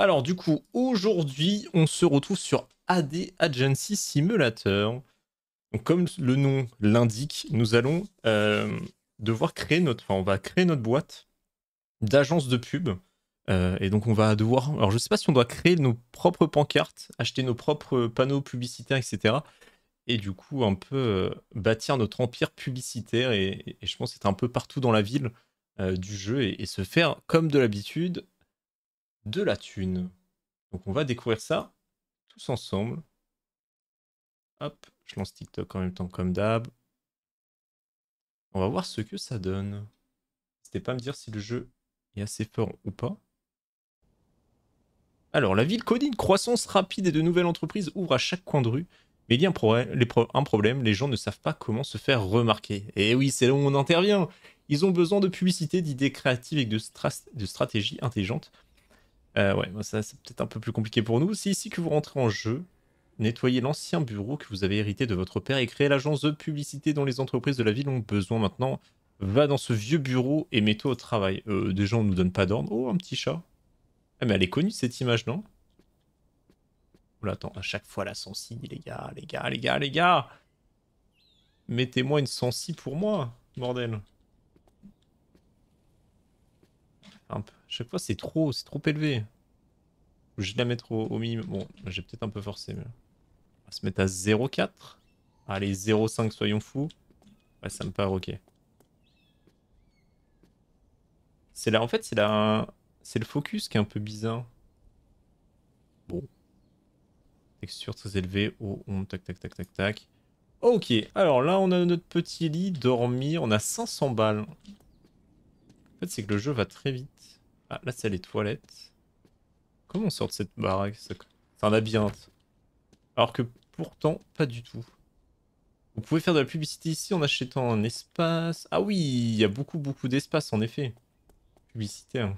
Alors du coup, aujourd'hui, on se retrouve sur AD Agency Simulator. comme le nom l'indique, nous allons euh, devoir créer notre... on va créer notre boîte d'agence de pub. Euh, et donc on va devoir... Alors je sais pas si on doit créer nos propres pancartes, acheter nos propres panneaux publicitaires, etc. Et du coup, un peu euh, bâtir notre empire publicitaire. Et, je pense c'est un peu partout dans la ville du jeu et se faire, comme de l'habitude, de la thune. Donc on va découvrir ça tous ensemble. Hop, je lance TikTok en même temps comme d'hab. On va voir ce que ça donne. C'était pas à me dire si le jeu est assez fort ou pas. Alors, la ville connaît une croissance rapide et de nouvelles entreprises ouvrent à chaque coin de rue. Mais il y a un, problème, les gens ne savent pas comment se faire remarquer. Et oui, c'est là où on intervient. Ils ont besoin de publicité, d'idées créatives et de, de stratégies intelligentes euh, ouais, ça c'est peut-être un peu plus compliqué pour nous. C'est ici que vous rentrez en jeu. Nettoyez l'ancien bureau que vous avez hérité de votre père et créez l'agence de publicité dont les entreprises de la ville ont besoin maintenant. Va dans ce vieux bureau et mets-toi au travail. Euh, gens ne nous donnent pas d'ordre. Oh, un petit chat. Ah, mais elle est connue cette image, non Oula, attends, à chaque fois la sensi, les gars, les gars, les gars, les gars Mettez-moi une sensi pour moi, bordel. Un peu. Chaque fois, c'est trop, c'est trop élevé. Je vais la mettre au, minimum. Bon, j'ai peut-être un peu forcé, mais... On va se mettre à 0,4. Allez, 0,5, soyons fous. Ouais, ça me paraît ok. C'est là, en fait, c'est là, c'est le focus qui est un peu bizarre. Bon. Texture très élevée. Oh, on, tac, tac, tac, tac, tac. Ok, alors là, on a notre petit lit, dormir. On a 500 balles. En fait, c'est que le jeu va très vite. Ah, là, c'est les toilettes. Comment on sort de cette baraque C'est un labyrinthe. Alors que pourtant, pas du tout. Vous pouvez faire de la publicité ici en achetant un espace. Ah oui, il y a beaucoup, beaucoup d'espace, en effet. Publicitaire.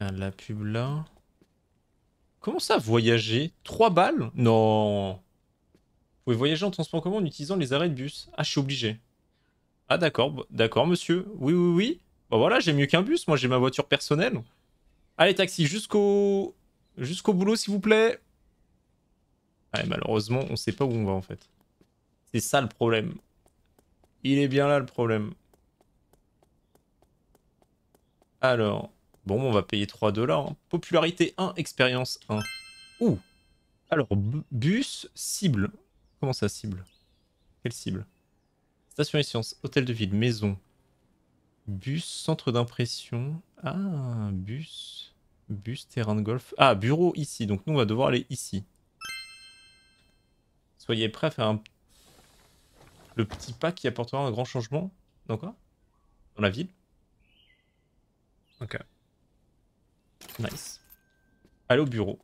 La pub là. Comment ça, voyager 3 balles Non Vous pouvez voyager en transport commun en utilisant les arrêts de bus. Ah, je suis obligé. Ah d'accord, d'accord monsieur. Oui, oui, oui. Bah voilà, j'ai mieux qu'un bus, moi j'ai ma voiture personnelle. Allez, taxi, jusqu'au jusqu'au boulot, s'il vous plaît. Ouais, ah, malheureusement, on sait pas où on va en fait. C'est ça le problème. Il est bien là le problème. Alors, bon, on va payer 3 dollars. Hein. Popularité 1, expérience 1. Ouh Alors, bus, cible. Comment ça, cible Quelle cible Station essence, hôtel de ville, maison, Bus, centre d'impression. Ah, bus. Bus, terrain de golf. Ah, bureau ici. Donc nous, on va devoir aller ici. Soyez prêts à faire un... le petit pas qui apportera un grand changement. Dans quoi Dans la ville. Ok. Nice. Allez au bureau.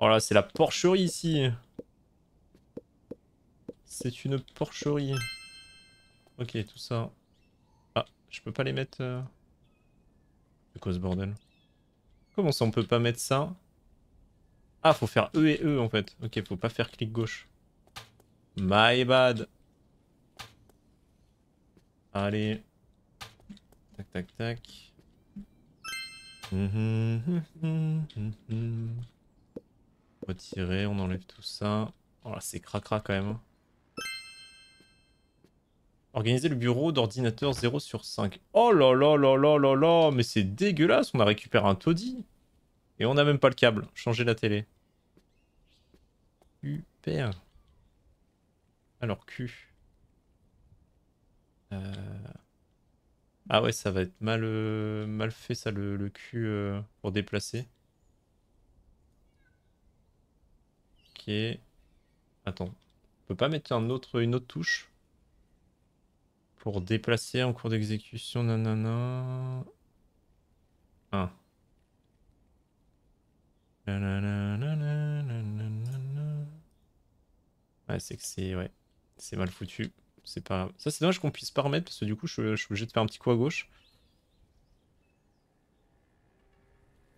Oh là, c'est la porcherie ici. C'est une porcherie. Ok, tout ça. Ah, je peux pas les mettre... De euh, quoi ce bordel Comment ça, on peut pas mettre ça Ah, faut faire E et E en fait. Ok, faut pas faire clic gauche. My bad. Allez. Tac, tac, tac. Hum, hum, hum, Retirer, on enlève tout ça. Oh, c'est cracra quand même. Hein. Organiser le bureau d'ordinateur 0 sur 5. Oh là là là là là là, mais c'est dégueulasse, on a récupéré un taudis. Et on n'a même pas le câble, changer la télé. Super. Alors Q. Euh. Ah ouais, ça va être mal, euh, mal fait ça, le, cul Q euh, pour déplacer. Ok. Attends. On peut pas mettre autre, une autre touche pour déplacer en cours d'exécution, nanana. Ah. Ouais, c'est que c'est ouais, c'est mal foutu. C'est pas ça, c'est dommage qu'on puisse pas remettre parce que du coup, je, je suis obligé de faire un petit coup à gauche.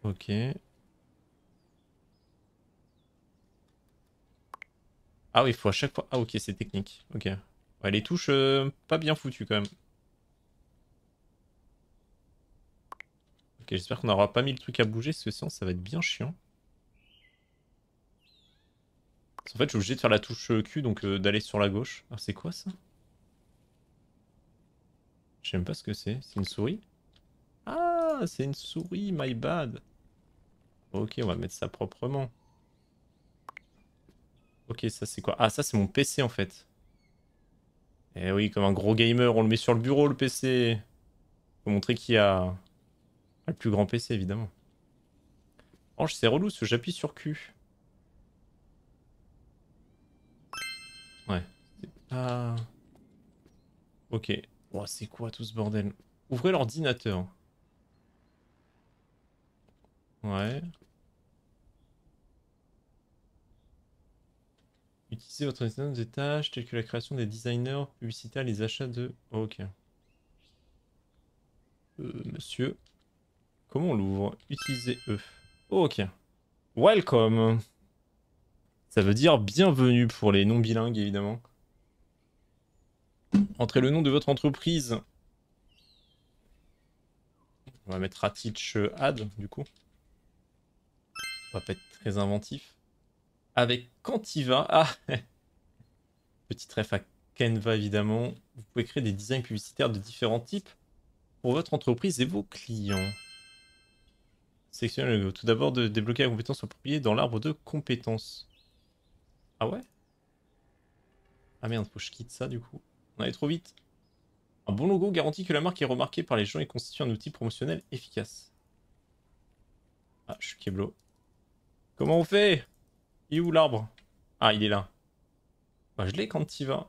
Ok. Ah oui, il faut à chaque fois. Ah ok, c'est technique. Ok. Bah, les touches, euh, pas bien foutues quand même. Ok, j'espère qu'on n'aura pas mis le truc à bouger, parce que sinon ça va être bien chiant. en fait, je suis obligé de faire la touche euh, Q, donc euh, d'aller sur la gauche. Ah c'est quoi ça J'aime pas ce que c'est. C'est une souris Ah, c'est une souris, my bad. Ok, on va mettre ça proprement. Ok, ça c'est quoi Ah, ça c'est mon PC en fait. Et eh oui, comme un gros gamer, on le met sur le bureau, le PC. Faut montrer qui a le plus grand PC, évidemment. Oh, c'est relou, ce j'appuie sur Q. Ouais. C'est Ok. Oh, c'est quoi tout ce bordel Ouvrez l'ordinateur. Ouais. Utilisez votre instance des tâches telles que la création des designers, publicitaires, les achats de... Oh, ok. Euh, monsieur. Comment on l'ouvre Utilisez E. Oh, ok. Welcome Ça veut dire bienvenue pour les non-bilingues, évidemment. Entrez le nom de votre entreprise. On va mettre Ratich Ad, du coup. On va pas être très inventif avec Cantiva. Ah Petit ref à Canva, évidemment. Vous pouvez créer des designs publicitaires de différents types pour votre entreprise et vos clients. Sélectionnez Tout d'abord, de débloquer la compétence appropriée dans l'arbre de compétences. Ah ouais Ah merde, faut que je quitte ça du coup. On allait trop vite. Un bon logo garantit que la marque est remarquée par les gens et constitue un outil promotionnel efficace. Ah, je suis Keblo. Comment on fait et où l'arbre Ah, il est là. Bah, je l'ai quand il va.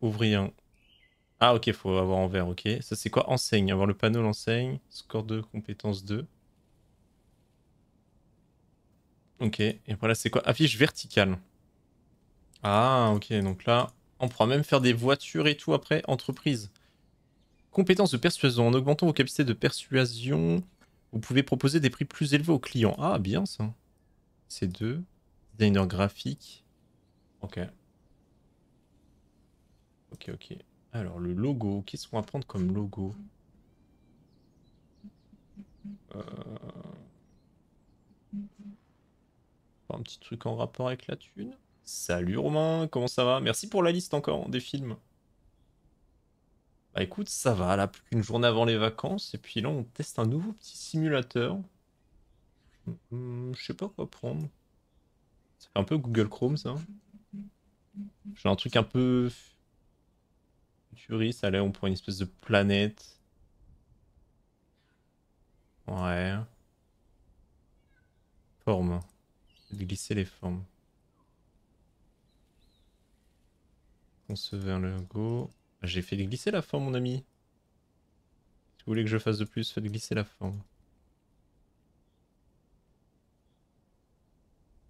Ouvrir. Ah, ok, faut avoir en vert, ok. Ça, c'est quoi Enseigne. Avoir le panneau, l'enseigne. Score 2, compétence 2. Ok, et voilà, c'est quoi Affiche verticale. Ah, ok, donc là, on pourra même faire des voitures et tout après, entreprise. Compétence de persuasion. En augmentant vos capacités de persuasion, vous pouvez proposer des prix plus élevés aux clients. Ah, bien ça. C'est deux. Designer graphique. Ok. Ok, ok. Alors, le logo. Qu'est-ce qu'on va prendre comme logo euh, Un petit truc en rapport avec la thune. Salut Romain, comment ça va Merci pour la liste encore des films. Bah écoute, ça va, là, plus qu'une journée avant les vacances. Et puis là, on teste un nouveau petit simulateur. Hmm, je sais pas quoi prendre. C'est un peu Google Chrome ça. J'ai un truc un peu futuriste. Allez, on prend une espèce de planète. Ouais. Forme. glisser les formes. On se le go. J'ai fait glisser la forme, mon ami. Si vous voulez que je fasse de plus, faites glisser la forme.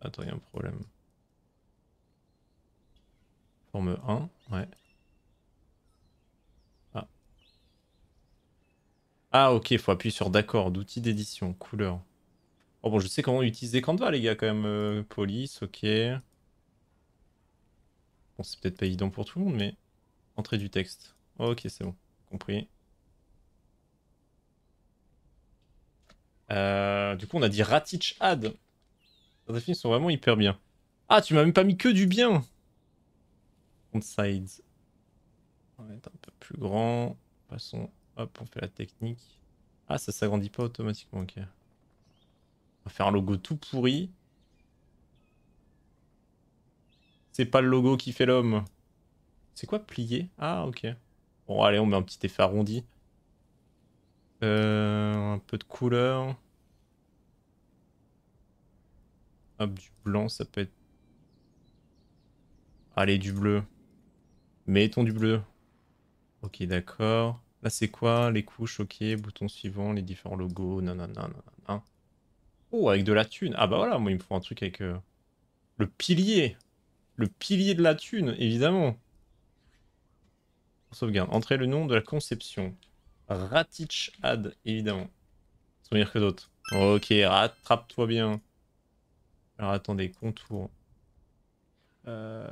Attends, il y a un problème. Forme 1, ouais. Ah. Ah ok, faut appuyer sur d'accord, d'outils d'édition, couleur. Oh bon, je sais comment utiliser Canva les gars quand même. Euh, police, ok. Bon, c'est peut-être pas évident pour tout le monde, mais... Entrée du texte. ok, c'est bon, compris. Euh, du coup, on a dit Ratich Add. Les films sont vraiment hyper bien. Ah, tu m'as même pas mis que du bien sides. On va un peu plus grand. Passons. Hop, on fait la technique. Ah, ça s'agrandit pas automatiquement, ok. On va faire un logo tout pourri. C'est pas le logo qui fait l'homme. C'est quoi plier Ah, ok. Bon, allez, on met un petit effet arrondi. Euh, un peu de couleur. du blanc, ça peut être... Allez, du bleu. Mettons du bleu. Ok, d'accord. Là, c'est quoi Les couches, ok. Bouton suivant, les différents logos, non, non. Oh, avec de la thune. Ah bah voilà, moi, il me faut un truc avec... Euh, le pilier Le pilier de la thune, évidemment sauvegarde. Entrez le nom de la conception. Ratich Ad, évidemment. Souvenirs que d'autres. Ok, rattrape-toi bien. Alors attendez, contour. Euh.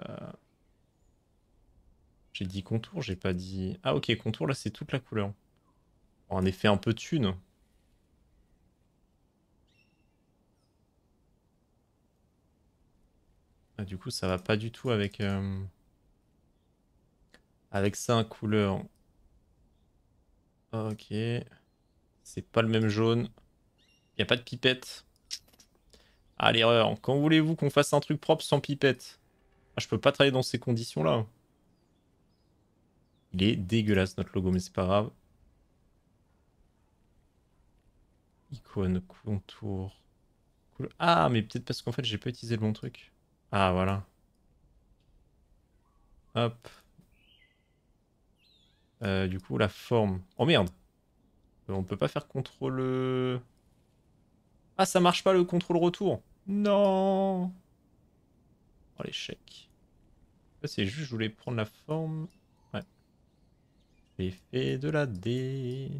J'ai dit contour, j'ai pas dit... Ah ok, contour, là c'est toute la couleur. En effet un peu thune. Ah, du coup, ça va pas du tout avec... Euh, avec ça, en couleur. Ok. C'est pas le même jaune. Il a pas de pipette. Ah, l'erreur. Quand voulez-vous qu'on fasse un truc propre sans pipette ah, Je peux pas travailler dans ces conditions-là. Il est dégueulasse, notre logo, mais c'est pas grave. Icône, contour. Ah, mais peut-être parce qu'en fait, j'ai pas utilisé le bon truc. Ah, voilà. Hop. Euh, du coup, la forme. Oh merde euh, On peut pas faire contrôle... Euh, ah, ça marche pas le contrôle retour. Non. Oh, l'échec. c'est juste, je voulais prendre la forme. Ouais. J'ai fait de la D.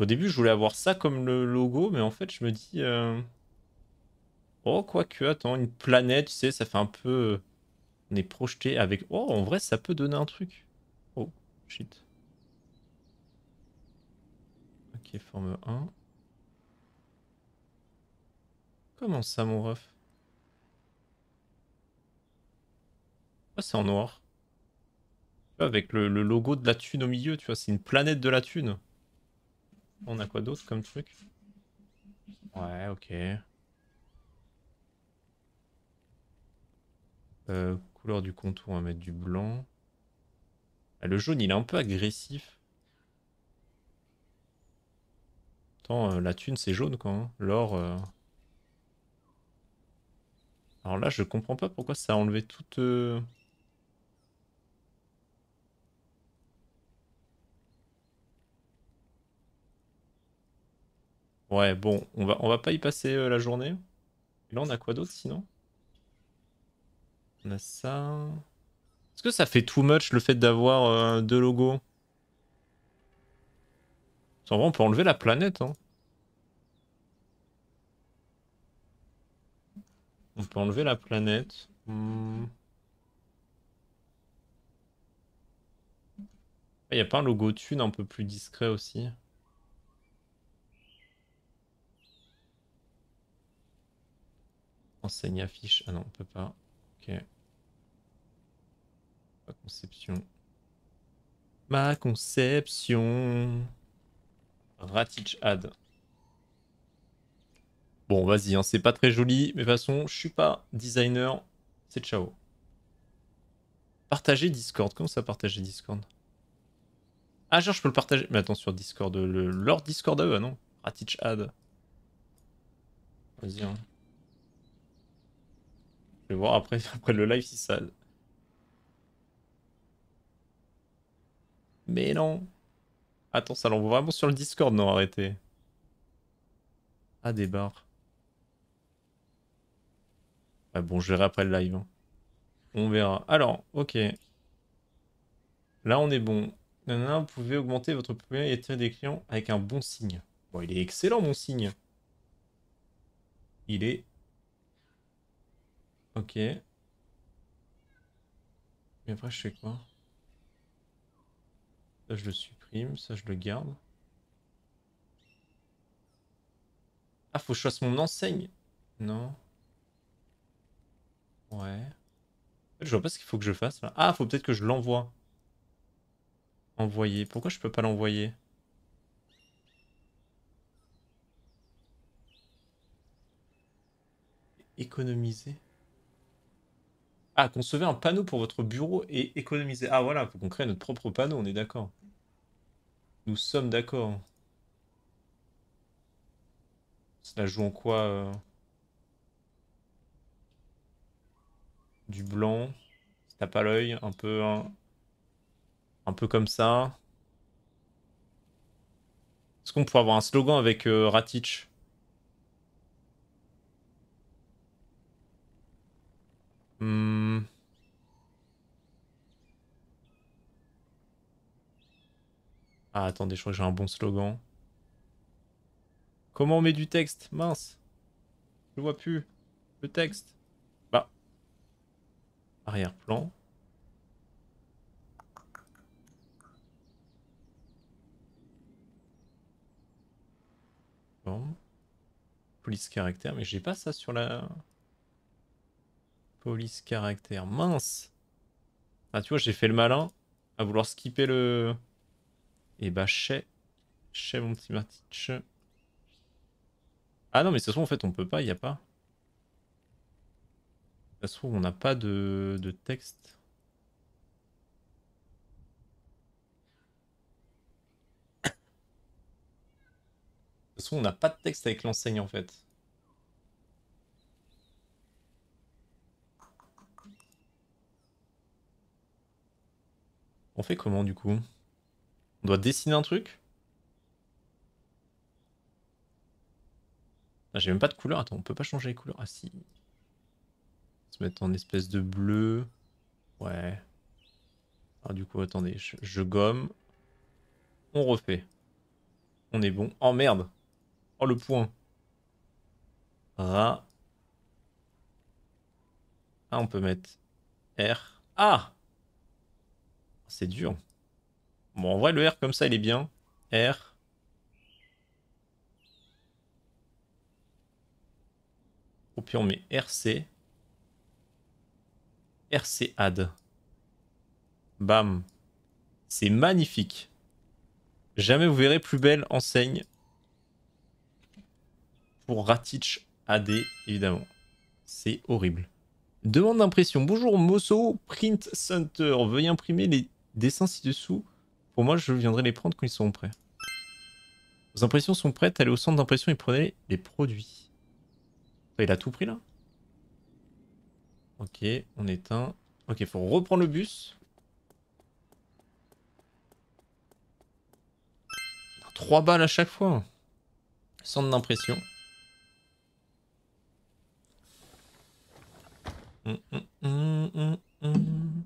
Au début, je voulais avoir ça comme le logo, mais en fait, je me dis... Euh, oh Oh, que, attends, une planète, tu sais, ça fait un peu... On est projeté avec... Oh, en vrai, ça peut donner un truc. Oh, shit. Ok, forme 1. Comment ça, mon ref Ah c'est en noir. Avec le, logo de la thune au milieu, tu vois, c'est une planète de la thune. On a quoi d'autre comme truc Ouais, ok. Euh, couleur du contour, on va mettre du blanc. Ah, le jaune, il est un peu agressif. Attends, euh, la thune, c'est jaune, quoi. Hein. L'or... Euh, alors là, je comprends pas pourquoi ça a enlevé toute... Euh, ouais, bon, on va, on va pas y passer euh, la journée. Et là, on a quoi d'autre sinon On a ça. Est-ce que ça fait too much le fait d'avoir euh, deux logos En vrai, on peut enlever la planète. Hein. On peut enlever la planète. Hmm. Il n'y a pas un logo thune un peu plus discret aussi Enseigne affiche. Ah non, on peut pas. Ok. Ma conception. Ma conception. Ratich ad. Bon, vas-y, hein, c'est pas très joli, mais de toute façon, je suis pas designer, c'est ciao. Partager Discord, comment ça partager Discord Ah, genre, je peux le partager. Mais attends, sur Discord, le, leur Discord à eux, ah non Ratichad. ad. Vas-y, hein. Je vais voir après, après le live si ça. Mais non Attends, ça l'envoie vraiment sur le Discord, non, arrêtez. Ah, des ah bon, je verrai après le live. Hein. On verra. Alors, ok. Là, on est bon. vous pouvez augmenter votre premier des clients avec un bon signe. Bon, il est excellent, mon signe. Il est... Ok. Mais après, je fais quoi Ça, je le supprime. Ça, je le garde. Ah, faut que je fasse mon enseigne. Non. Ouais. Je vois pas ce qu'il faut que je fasse là. Ah, faut peut-être que je l'envoie. Envoyer. Pourquoi je peux pas l'envoyer Économiser. Ah, concevez un panneau pour votre bureau et économiser. Ah voilà, faut qu'on crée notre propre panneau, on est d'accord. Nous sommes d'accord. Cela joue en quoi euh? du blanc, si t'as pas l'œil, un peu, hein. un, peu comme ça. Est-ce qu'on pourrait avoir un slogan avec euh, Ratich Ratic hmm. Ah, attendez, je crois que j'ai un bon slogan. Comment on met du texte Mince. Je vois plus. Le texte arrière-plan. Bon. Police caractère, mais j'ai pas ça sur la... Police caractère, mince Ah tu vois, j'ai fait le malin à vouloir skipper le... Et eh bah chez... mon petit Ah non, mais ce sont en fait on peut pas, il a pas. Ça on n'a pas de, texte. De toute façon, on n'a pas de texte avec l'enseigne en fait. On fait comment du coup On doit dessiner un truc ah, J'ai même pas de couleur. Attends, on peut pas changer les couleurs. Ah si se mettre en espèce de bleu. Ouais. Alors ah, du coup, attendez, je, gomme. On refait. On est bon. Oh merde Oh le point Ra. Ah, on peut mettre R. Ah C'est dur. Bon, en vrai, le R comme ça, il est bien. R. Au pire, on met RC. RCAD, Bam. C'est magnifique. Jamais vous verrez plus belle enseigne pour Ratich AD, évidemment. C'est horrible. Demande d'impression. Bonjour Mosso Print Center. Veuillez imprimer les dessins ci-dessous. Pour moi, je viendrai les prendre quand ils seront prêts. Vos impressions sont prêtes. Allez au centre d'impression et prenez les produits. Il a tout pris là Ok, on éteint. Ok, faut reprendre le bus. Trois balles à chaque fois. Centre d'impression. Hum, hum, hum,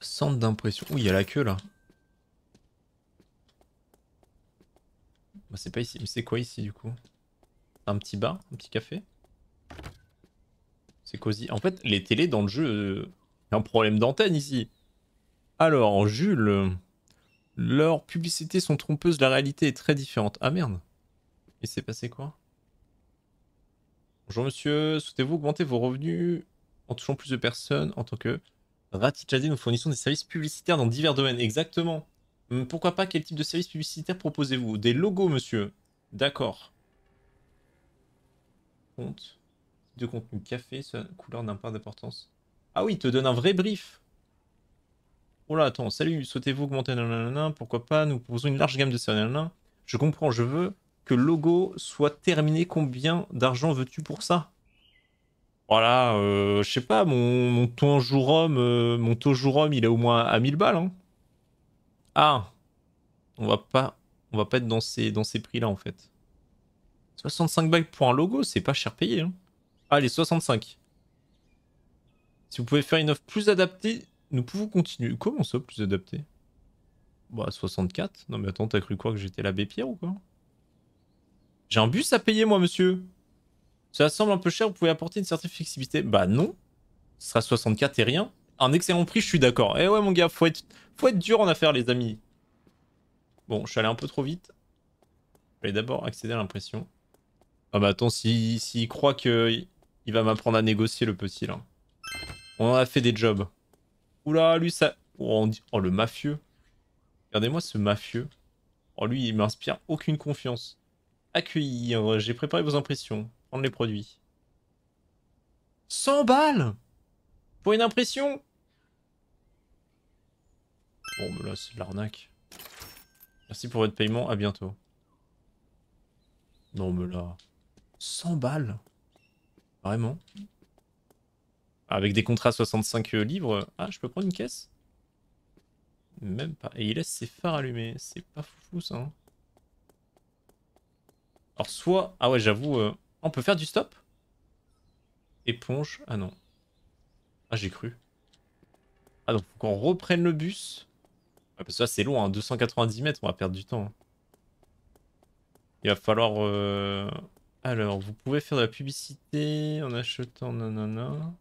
Centre d'impression. Ouh, il y a la queue là. Bah, c'est pas ici. Mais c'est quoi ici du coup Un petit bar Un petit café c'est cosy. En fait, les télés dans le jeu, il euh, y un problème d'antenne ici. Alors, Jules, leurs publicités sont trompeuses, la réalité est très différente. Ah merde. Et s'est passé quoi Bonjour monsieur, souhaitez-vous augmenter vos revenus en touchant plus de personnes en tant que Ratichadé nous fournissons des services publicitaires dans divers domaines. Exactement. Hmm, pourquoi pas Quel type de services publicitaires proposez-vous Des logos, monsieur. D'accord. Compte de contenu café, couleur n'a pas d'importance. Ah oui, il te donne un vrai brief. Oh là, attends, salut, souhaitez-vous augmenter nanana, pourquoi pas, nous proposons une large gamme de Je comprends, je veux que le logo soit terminé, combien d'argent veux-tu pour ça Voilà, euh, je sais pas, mon, mon jour homme, euh, mon taux jour homme, il est au moins à 1000 balles. Hein. Ah, on va pas, on va pas être dans ces, dans ces prix-là en fait. 65 balles pour un logo, c'est pas cher payé. Hein. Allez ah, 65. Si vous pouvez faire une offre plus adaptée, nous pouvons continuer. Comment ça, plus adapté Bah, 64 Non mais attends, t'as cru quoi que j'étais l'abbé Pierre ou quoi J'ai un bus à payer, moi, monsieur Ça semble un peu cher, vous pouvez apporter une certaine flexibilité. Bah non Ce sera 64 et rien. Un excellent prix, je suis d'accord. Eh ouais, mon gars, faut être, dur en affaires, les amis. Bon, je suis allé un peu trop vite. Je d'abord accéder à l'impression. Ah bah attends, s'il si, croit que il va m'apprendre à négocier le petit hein. là. On en a fait des jobs. Oula, lui ça... Oh, on oh, le mafieux. Regardez-moi ce mafieux. Oh lui, il m'inspire aucune confiance. Accueillir, hein, j'ai préparé vos impressions. Prendre les produits. 100 balles Pour une impression Bon, mais bah là, c'est de l'arnaque. Merci pour votre paiement, à bientôt. Non, mais là... 100 balles Vraiment Avec des contrats 65 euh, livres, euh, ah, je peux prendre une caisse Même pas. Et il laisse ses phares allumés. C'est pas fou, ça. Hein. Alors soit... Ah ouais, j'avoue, euh, on peut faire du stop Éponge. Ah non. Ah, j'ai cru. Ah, donc faut qu'on reprenne le bus. parce que ça c'est long, hein. 290 mètres, on va perdre du temps. Hein. Il va falloir... Alors, vous pouvez faire de la publicité en achetant Non, non, non.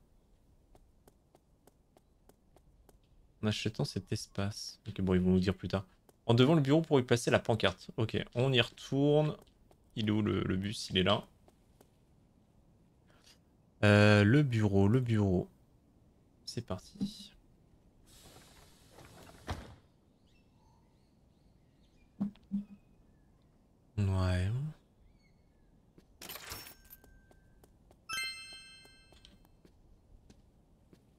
En achetant cet espace. Ok, bon, ils vont nous dire plus tard. En devant le bureau pour y passer la pancarte. Ok, on y retourne. Il est où le, bus Il est là. Euh, le bureau, le bureau. C'est parti. Ouais.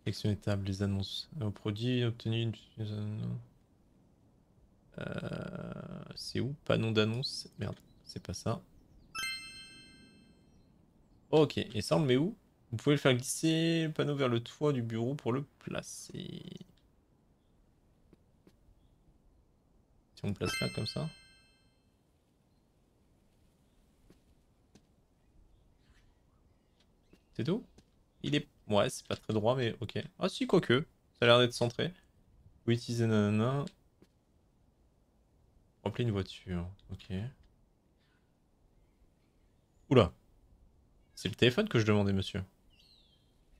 Section tables les annonces. au euh, produit obtenu Euh, c'est où Panneau d'annonce Merde, c'est pas ça. Ok, et ça on met où Vous pouvez le faire glisser le panneau vers le toit du bureau pour le placer. Si on place là comme ça. C'est tout Il est Ouais, c'est pas très droit, mais ok. Ah si, quoique. Ça a l'air d'être centré. Oui, utiliser nanana. Remplir une voiture. Ok. Oula. C'est le téléphone que je demandais, monsieur.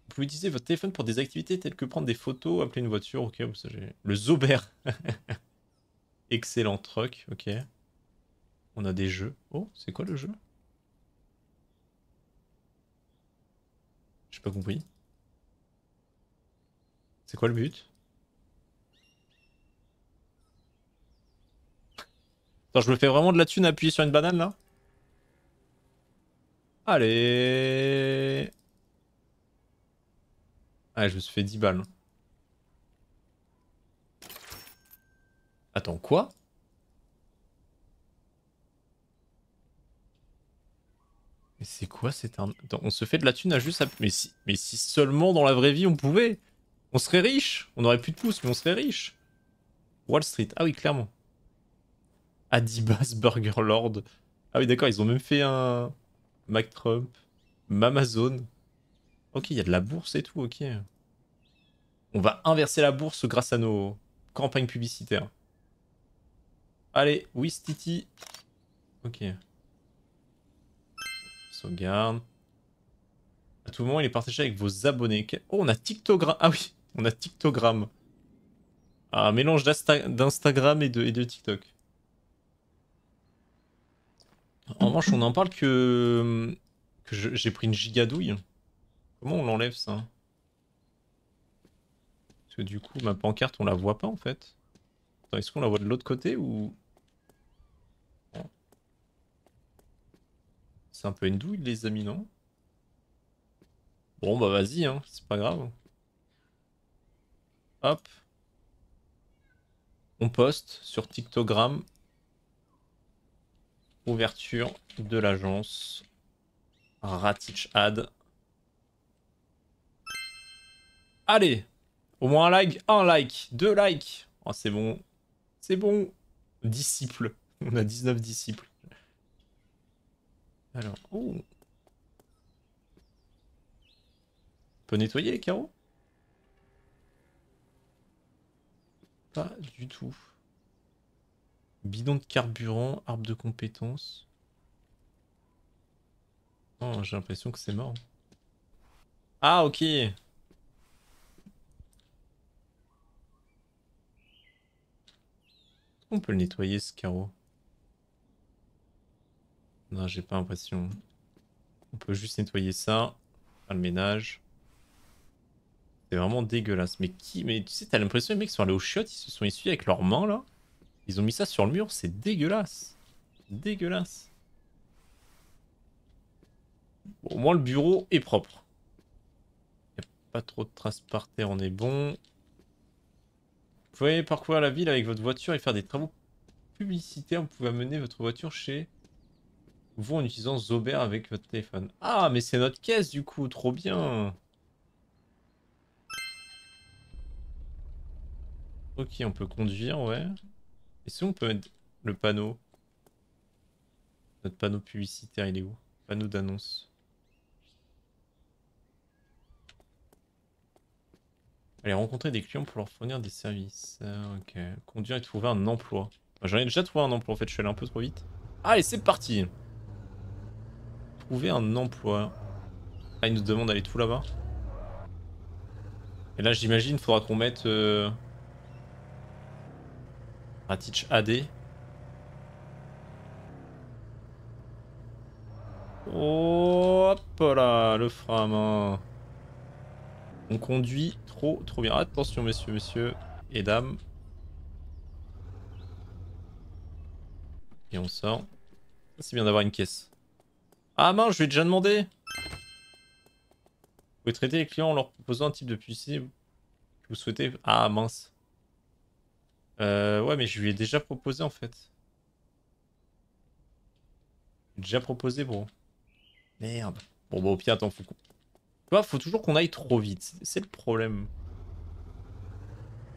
Vous pouvez utiliser votre téléphone pour des activités telles que prendre des photos, appeler une voiture. Ok, ça Le Zober. Excellent truc. Ok. On a des jeux. Oh, c'est quoi le jeu J'ai pas compris. C'est quoi le but Attends, je me fais vraiment de la thune à appuyer sur une banane là Allez Ah, je me suis fait 10 balles. Attends, quoi Mais c'est quoi cette un... on se fait de la thune à juste... Mais Mais si seulement dans la vraie vie on pouvait on serait riche. On aurait plus de pouces, mais on serait riche. Wall Street. Ah oui, clairement. Adibas Burger Lord. Ah oui, d'accord, ils ont même fait un Mac Trump, Mamazone. Ok, il y a de la bourse et tout, ok. On va inverser la bourse grâce à nos campagnes publicitaires. Allez, Wistiti. Ok. Sauvegarde. À tout moment, il est partagé avec vos abonnés. Oh, on a TikTok. Ah oui. On a Tiktogram. Un mélange d'Instagram et de, TikTok. En revanche, on en parle que, que j'ai pris une gigadouille. Comment on l'enlève ça Parce que du coup, ma pancarte, on la voit pas en fait. Est-ce qu'on la voit de l'autre côté ou... C'est un peu une douille les amis, non Bon bah vas-y, hein, c'est pas grave. Hop. On poste sur TikTokgram. Ouverture de l'agence. Ratich ad. Allez, au moins un like, un like, deux likes. Oh, c'est bon, c'est bon. Disciples. On a 19 disciples. Alors, oh. On peut nettoyer les pas du tout. Bidon de carburant, arbre de compétences. Oh, j'ai l'impression que c'est mort. Ah, ok. On peut le nettoyer ce carreau. Non, j'ai pas l'impression. On peut juste nettoyer ça, faire le ménage. C'est vraiment dégueulasse. Mais qui Mais tu sais, t'as l'impression que les mecs sont allés au chiottes, ils se sont essuyés avec leurs mains là. Ils ont mis ça sur le mur, c'est dégueulasse. Dégueulasse. au moins le bureau est propre. Y a pas trop de traces par terre, on est bon. Vous pouvez parcourir la ville avec votre voiture et faire des travaux publicitaires. Vous pouvez amener votre voiture chez vous en utilisant Zober avec votre téléphone. Ah, mais c'est notre caisse du coup, trop bien. Ok, on peut conduire, ouais. Et si on peut mettre le panneau Notre panneau publicitaire, il est où Panneau d'annonce. Allez, rencontrer des clients pour leur fournir des services. Ah, ok. Conduire et trouver un emploi. J'en ai déjà trouvé un emploi, en fait, je suis allé un peu trop vite. Allez, c'est parti Trouver un emploi. Ah, il nous demande d'aller tout là-bas. Et là, j'imagine, il faudra qu'on mette... Euh, Ratich AD. Oh, hop là, le frein On conduit trop, trop bien. Attention, messieurs, messieurs et dames. Et on sort. C'est bien d'avoir une caisse. Ah mince, je lui ai déjà demandé. Vous pouvez traiter les clients en leur proposant un type de puissance que vous souhaitez. Ah mince. Euh, ouais, mais je lui ai déjà proposé en fait. Déjà proposé, bro. Merde. Bon, bah, au pire, attends, faut Tu vois, faut toujours qu'on aille trop vite. C'est le problème.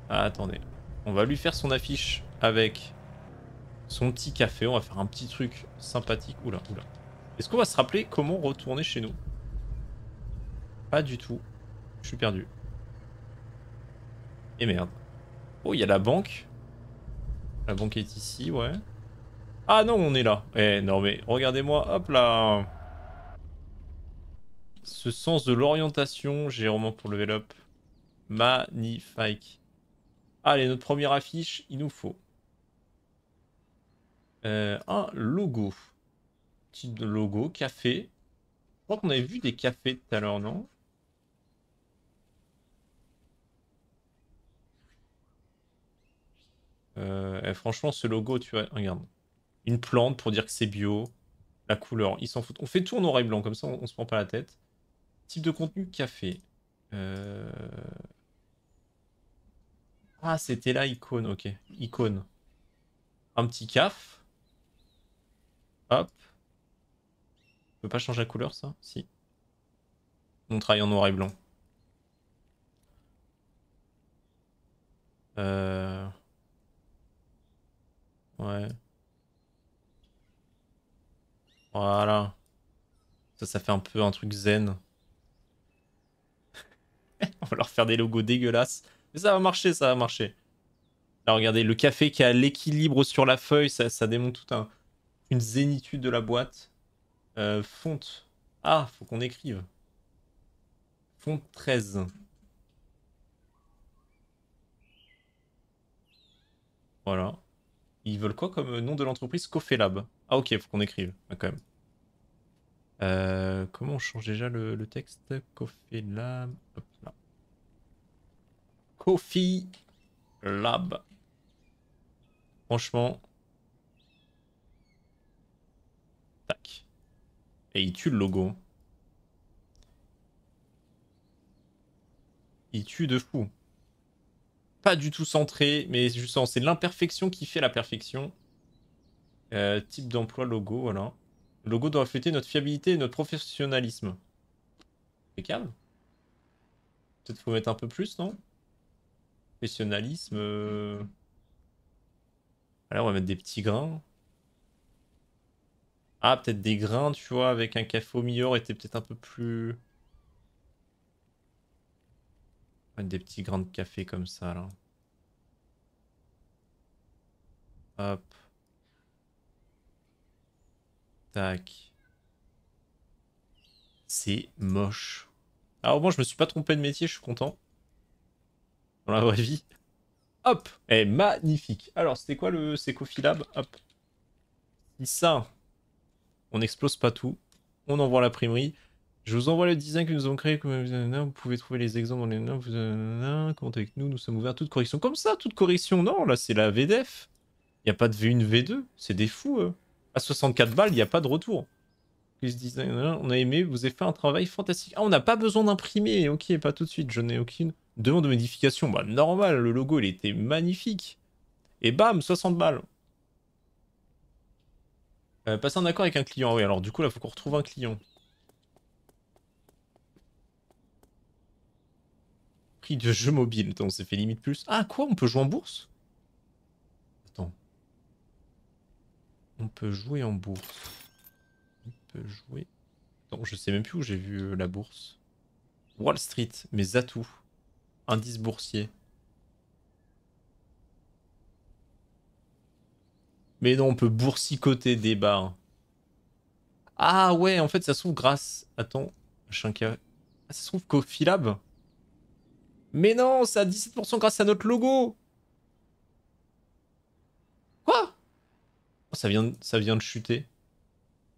Ah, attendez. On va lui faire son affiche avec son petit café. On va faire un petit truc sympathique. Oula, oula. Est-ce qu'on va se rappeler comment retourner chez nous Pas du tout. Je suis perdu. Et merde. Oh, il y a la banque. La banque est ici, ouais. Ah non, on est là. Eh non, mais regardez-moi, hop là. Ce sens de l'orientation, j'ai vraiment pour le up. Magnifique. Allez, notre première affiche, il nous faut. Euh, un logo. Type de logo, café. Je crois qu'on avait vu des cafés tout à l'heure, non Euh, franchement, ce logo, tu vois, regarde. Une plante pour dire que c'est bio. La couleur, ils s'en foutent. On fait tout en noir et blanc, comme ça on, se prend pas la tête. Type de contenu, café. Euh, ah, c'était là, icône, ok. Icône. Un petit caf. Hop. On peut pas changer la couleur, ça Si. On travaille en noir et blanc. Euh... Ouais. Voilà. Ça, ça fait un peu un truc zen. On va leur faire des logos dégueulasses. Mais ça va marcher, ça va marcher. Là, regardez, le café qui a l'équilibre sur la feuille, ça, ça démontre tout un, une zénitude de la boîte. Euh, fonte. Ah, faut qu'on écrive. Fonte 13. Voilà. Ils veulent quoi comme nom de l'entreprise Lab. Ah ok, faut qu'on écrive, ah, quand même. Euh, comment on change déjà le, texte Lab. lab là. Coffee Lab. Franchement. Tac. Et il tue le logo. Il tue de fou du tout centré, mais justement, c'est l'imperfection qui fait la perfection. Euh, type d'emploi, logo, voilà. logo doit refléter notre fiabilité et notre professionnalisme. Impeccable. Peut-être faut mettre un peu plus, non Professionnalisme. Euh. Alors, on va mettre des petits grains. Ah, peut-être des grains, tu vois, avec un café au meilleur était peut-être un peu plus des petits grains de café comme ça là. Hop. Tac. C'est moche. Alors moins je me suis pas trompé de métier, je suis content. Dans la vraie vie. Hop Et magnifique Alors, c'était quoi le Secofilab Hop. ça, on n'explose pas tout, on envoie primerie je vous envoie le design que nous avons créé. Vous pouvez trouver les exemples dans les Commentez avec nous, nous sommes ouverts à toute correction. Comme ça, toute correction. Non, là, c'est la VDF. Il n'y a pas de V1, V2. C'est des fous. Eux. À 64 balles, il n'y a pas de retour. on a aimé, vous avez fait un travail fantastique. Ah, on n'a pas besoin d'imprimer. Ok, pas tout de suite. Je n'ai aucune demande de modification. Bah, normal, le logo, il était magnifique. Et bam, 60 balles. Euh, passer un accord avec un client. Oui, alors du coup, là, faut qu'on retrouve un client. de jeux mobiles Attends, on s'est fait limite plus. Ah, quoi On peut jouer en bourse Attends. On peut jouer en bourse. On peut jouer. Attends, je sais même plus où j'ai vu euh, la bourse. Wall Street, mes atouts. Indice boursier. Mais non, on peut boursicoter des bars. Ah ouais, en fait, ça se trouve grâce. Attends, chacun. Ah, ça se trouve qu'au Filab, mais non, c'est à 17% grâce à notre logo. Quoi oh, ça, vient, ça vient de chuter.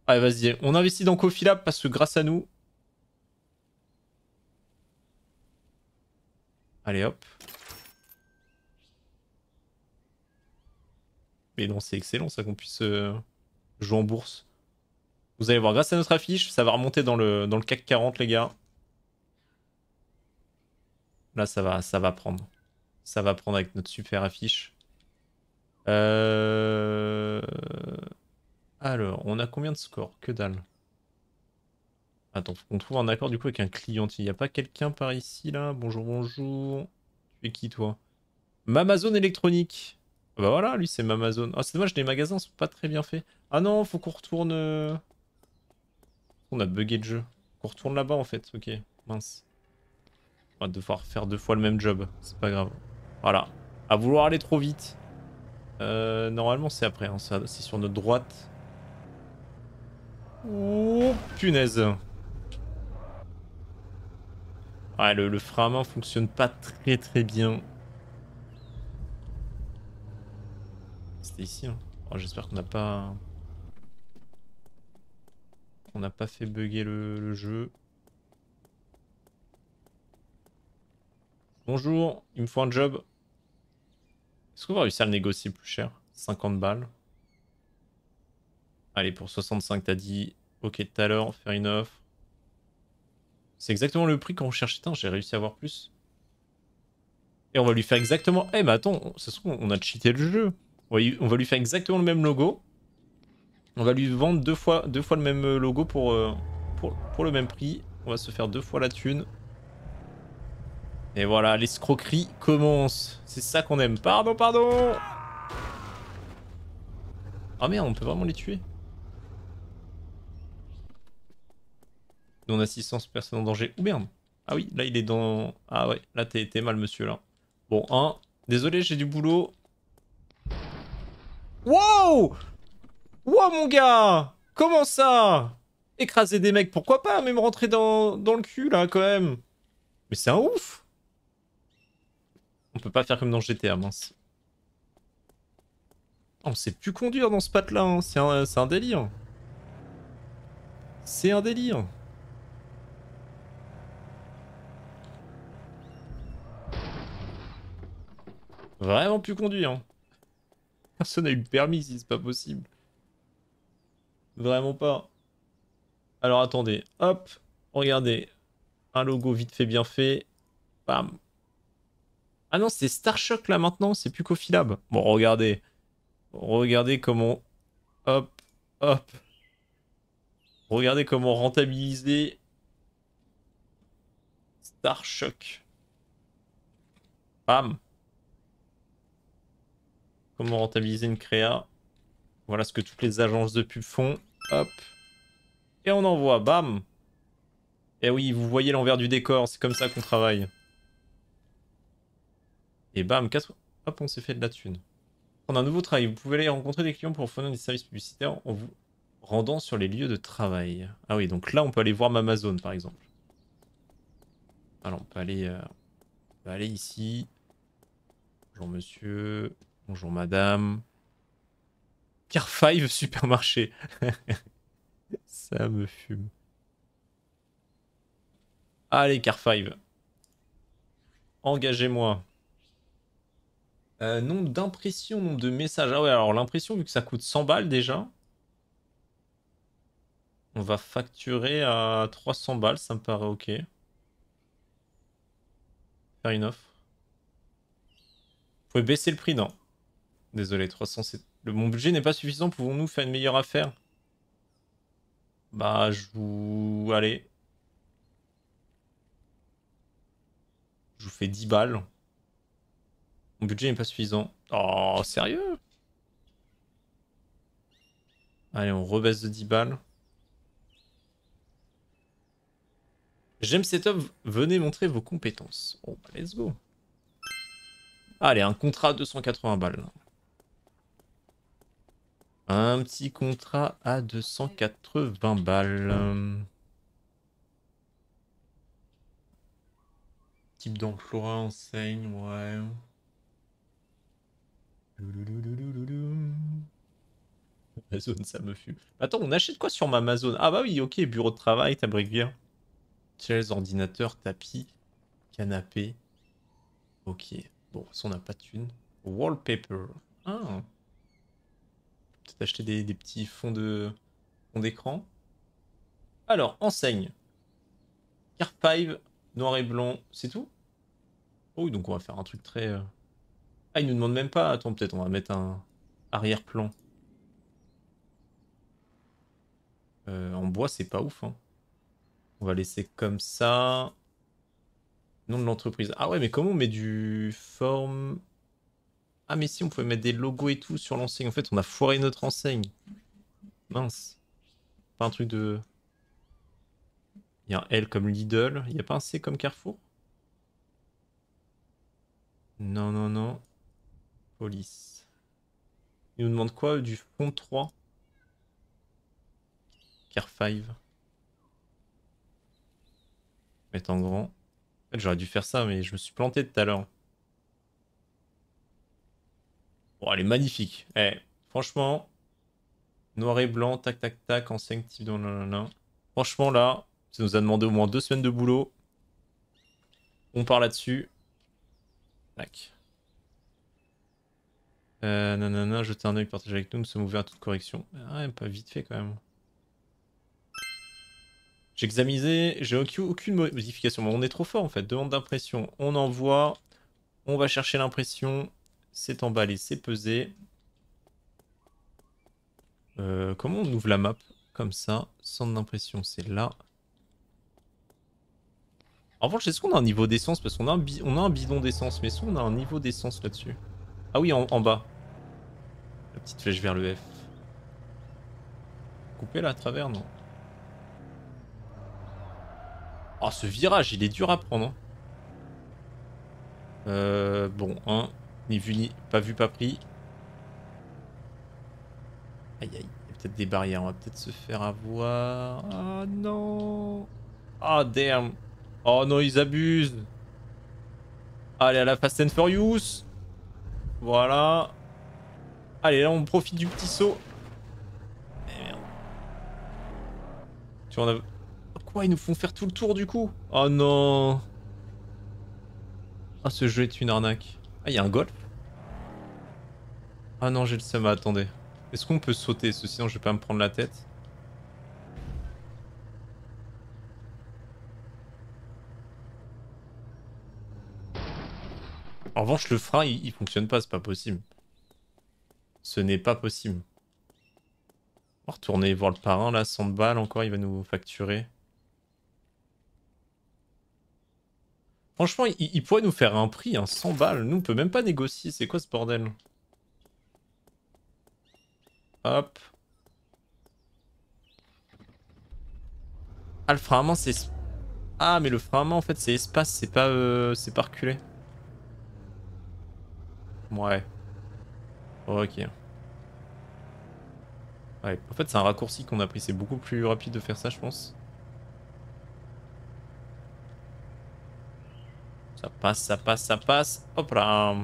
Allez, vas-y, on investit dans Coffee parce que grâce à nous... Allez, hop. Mais non, c'est excellent ça qu'on puisse euh, jouer en bourse. Vous allez voir, grâce à notre affiche, ça va remonter dans le, dans le CAC 40, les gars. Là, ça va, ça va prendre. Ça va prendre avec notre super affiche. Euh, alors, on a combien de scores Que dalle. Attends, on trouve un accord du coup avec un client. Il n'y a pas quelqu'un par ici, là Bonjour, bonjour. Tu es qui, toi Mamazone électronique. Bah voilà, lui, c'est Mamazon. Ah, c'est dommage, les magasins sont pas très bien faits. Ah non, faut qu'on retourne... Euh, on a bugué le jeu. Qu'on retourne là-bas, en fait. Ok, mince. On va devoir faire deux fois le même job. C'est pas grave. Voilà. À vouloir aller trop vite. Euh, normalement, c'est après. Hein. C'est sur notre droite. Oh, punaise. Ouais, le, frein à main fonctionne pas très très bien. C'était ici. Hein. Oh, J'espère qu'on n'a pas... On n'a pas fait bugger le jeu. Bonjour, il me faut un job. Est-ce qu'on va réussir à le négocier plus cher 50 balles. Allez, pour 65, t'as dit OK tout à l'heure, faire une offre. C'est exactement le prix qu'on cherchait. Putain, j'ai réussi à avoir plus. Et on va lui faire exactement... Eh bah mais attends, ça se trouve, on a cheaté le jeu. On va lui faire exactement le même logo. On va lui vendre deux fois, deux fois le même logo pour, euh, pour, pour le même prix. On va se faire deux fois la thune. Et voilà, l'escroquerie commence. C'est ça qu'on aime. Pardon, pardon Ah merde, on peut vraiment les tuer. Non-assistance, personne en danger. Ou oh, merde Ah oui, là il est dans... Ah ouais, là t'es mal monsieur là. Bon, un. Désolé, j'ai du boulot. Wow Wow mon gars Comment ça Écraser des mecs, pourquoi pas Même rentrer dans, dans le cul là quand même. Mais c'est un ouf on peut pas faire comme dans GTA, mince. On sait plus conduire dans ce pat là, hein. c'est un, délire. C'est un délire. Vraiment plus conduire. Hein. Personne n'a eu le permis c'est pas possible. Vraiment pas. Alors attendez, hop, regardez. Un logo vite fait bien fait. Bam. Ah non, c'est Starshock là maintenant, c'est plus qu'au Bon, regardez. Regardez comment... Hop, hop. Regardez comment rentabiliser Starshock. Bam. Comment rentabiliser une créa. Voilà ce que toutes les agences de pub font. Hop. Et on envoie. Bam. Et eh oui, vous voyez l'envers du décor, c'est comme ça qu'on travaille. Et bam, hop, on s'est fait de la thune. Prendre un nouveau travail, vous pouvez aller rencontrer des clients pour fournir des services publicitaires en vous rendant sur les lieux de travail. Ah oui, donc là, on peut aller voir Amazon, par exemple. Alors, on peut aller, euh, on peut aller ici. Bonjour monsieur, bonjour madame. Car 5 supermarché. Ça me fume. Allez, Car 5. Engagez-moi. Nom euh, nombre d'impressions, nombre de messages. Ah ouais, alors l'impression, vu que ça coûte 100 balles déjà, on va facturer à 300 balles, ça me paraît ok. Faire une offre. Vous pouvez baisser le prix, non Désolé, 300, c'est... Mon budget n'est pas suffisant, pouvons-nous faire une meilleure affaire Bah, je vous... Allez. Je vous fais 10 balles. Mon budget n'est pas suffisant. Oh, sérieux Allez, on rebaisse de 10 balles. J'aime setup, venez montrer vos compétences. Bon, bah, let's go. Allez, un contrat à 280 balles. Un petit contrat à 280 balles. Type d'emploi, enseigne, ouais. Amazon, ça me fume. Attends, on achète quoi sur Amazon Ah bah oui, ok, bureau de travail, tabrique-bière. Chaise, ordinateur, tapis, canapé. Ok. Bon, ça, on n'a pas de thune. Wallpaper. Ah. Peut-être acheter des, petits fonds de d'écran. Alors, enseigne. Car noir et blanc, c'est tout Oh, donc on va faire un truc très... Euh, ah, il nous demande même pas. Attends, peut-être on va mettre un arrière-plan. Euh, en bois, c'est pas ouf. Hein. On va laisser comme ça. Nom de l'entreprise. Ah ouais, mais comment on met du forme... Ah mais si, on pouvait mettre des logos et tout sur l'enseigne. En fait, on a foiré notre enseigne. Mince. Pas un truc de... Il y a un L comme Lidl. Il n'y a pas un C comme Carrefour Non, non, non police. Il nous demande quoi du fond 3 Car 5. Mettre en grand. j'aurais dû faire ça, mais je me suis planté tout à l'heure. Oh, elle est magnifique. Eh, franchement, noir et blanc, tac, tac, tac, enseigne type, non, Franchement, là, ça nous a demandé au moins deux semaines de boulot. On part là-dessus. Tac. Euh, nanana, jetez un oeil, partagez avec nous, nous sommes ouverts à toute correction. Ah, pas vite fait quand même. J'ai examiné, j'ai aucune modification. on est trop fort en fait. Demande d'impression, on envoie, on va chercher l'impression, c'est emballé, c'est pesé. Euh, comment on ouvre la map Comme ça, centre d'impression, c'est là. En revanche, est-ce qu'on a un niveau d'essence Parce qu'on a, a un bidon d'essence, mais est-ce qu'on a un niveau d'essence là-dessus ah oui, en, bas. La petite flèche vers le F. Couper là à travers, non Oh, ce virage, il est dur à prendre. Hein. Euh, bon, hein. Ni vu, ni pas vu, pas pris. Aïe, aïe. Il y a peut-être des barrières. On va peut-être se faire avoir. Ah non. Ah, oh, damn. Oh non, ils abusent. Allez, à la Fast and Furious. Voilà. Allez, là, on profite du petit saut. Eh, merde. Tu en as... quoi Ils nous font faire tout le tour, du coup Oh non Ah, ce jeu est une arnaque. Ah, il y a un golf Ah non, j'ai le seum, attendez. Est-ce qu'on peut sauter Sinon, je vais pas me prendre la tête. En revanche, le frein, il, fonctionne pas, c'est pas possible. Ce n'est pas possible. On va retourner voir le parrain, là, 100 balles encore, il va nous facturer. Franchement, il, pourrait nous faire un prix, 100 hein, balles. Nous, on peut même pas négocier, c'est quoi ce bordel Hop. Ah, le frein à main, c'est... Ah, mais le frein à main, en fait, c'est espace, c'est pas... Euh, c'est pas reculé. Ouais. Ok. Ouais, en fait, c'est un raccourci qu'on a pris. C'est beaucoup plus rapide de faire ça, je pense. Ça passe, ça passe, ça passe. Hop là.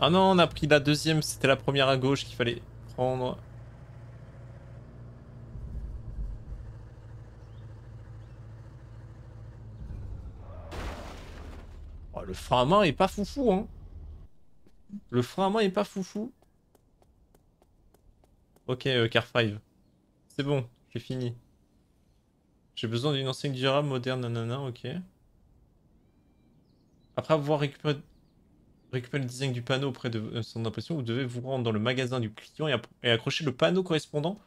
Ah non, on a pris la deuxième. C'était la première à gauche qu'il fallait prendre. le frein à main est pas foufou, hein. Le frein à main est pas foufou. Ok, euh, Car 5. C'est bon, j'ai fini. J'ai besoin d'une enseigne durable, moderne, nanana, ok. Après avoir récupéré, le design du panneau auprès de euh, son impression, vous devez vous rendre dans le magasin du client et, accrocher le panneau correspondant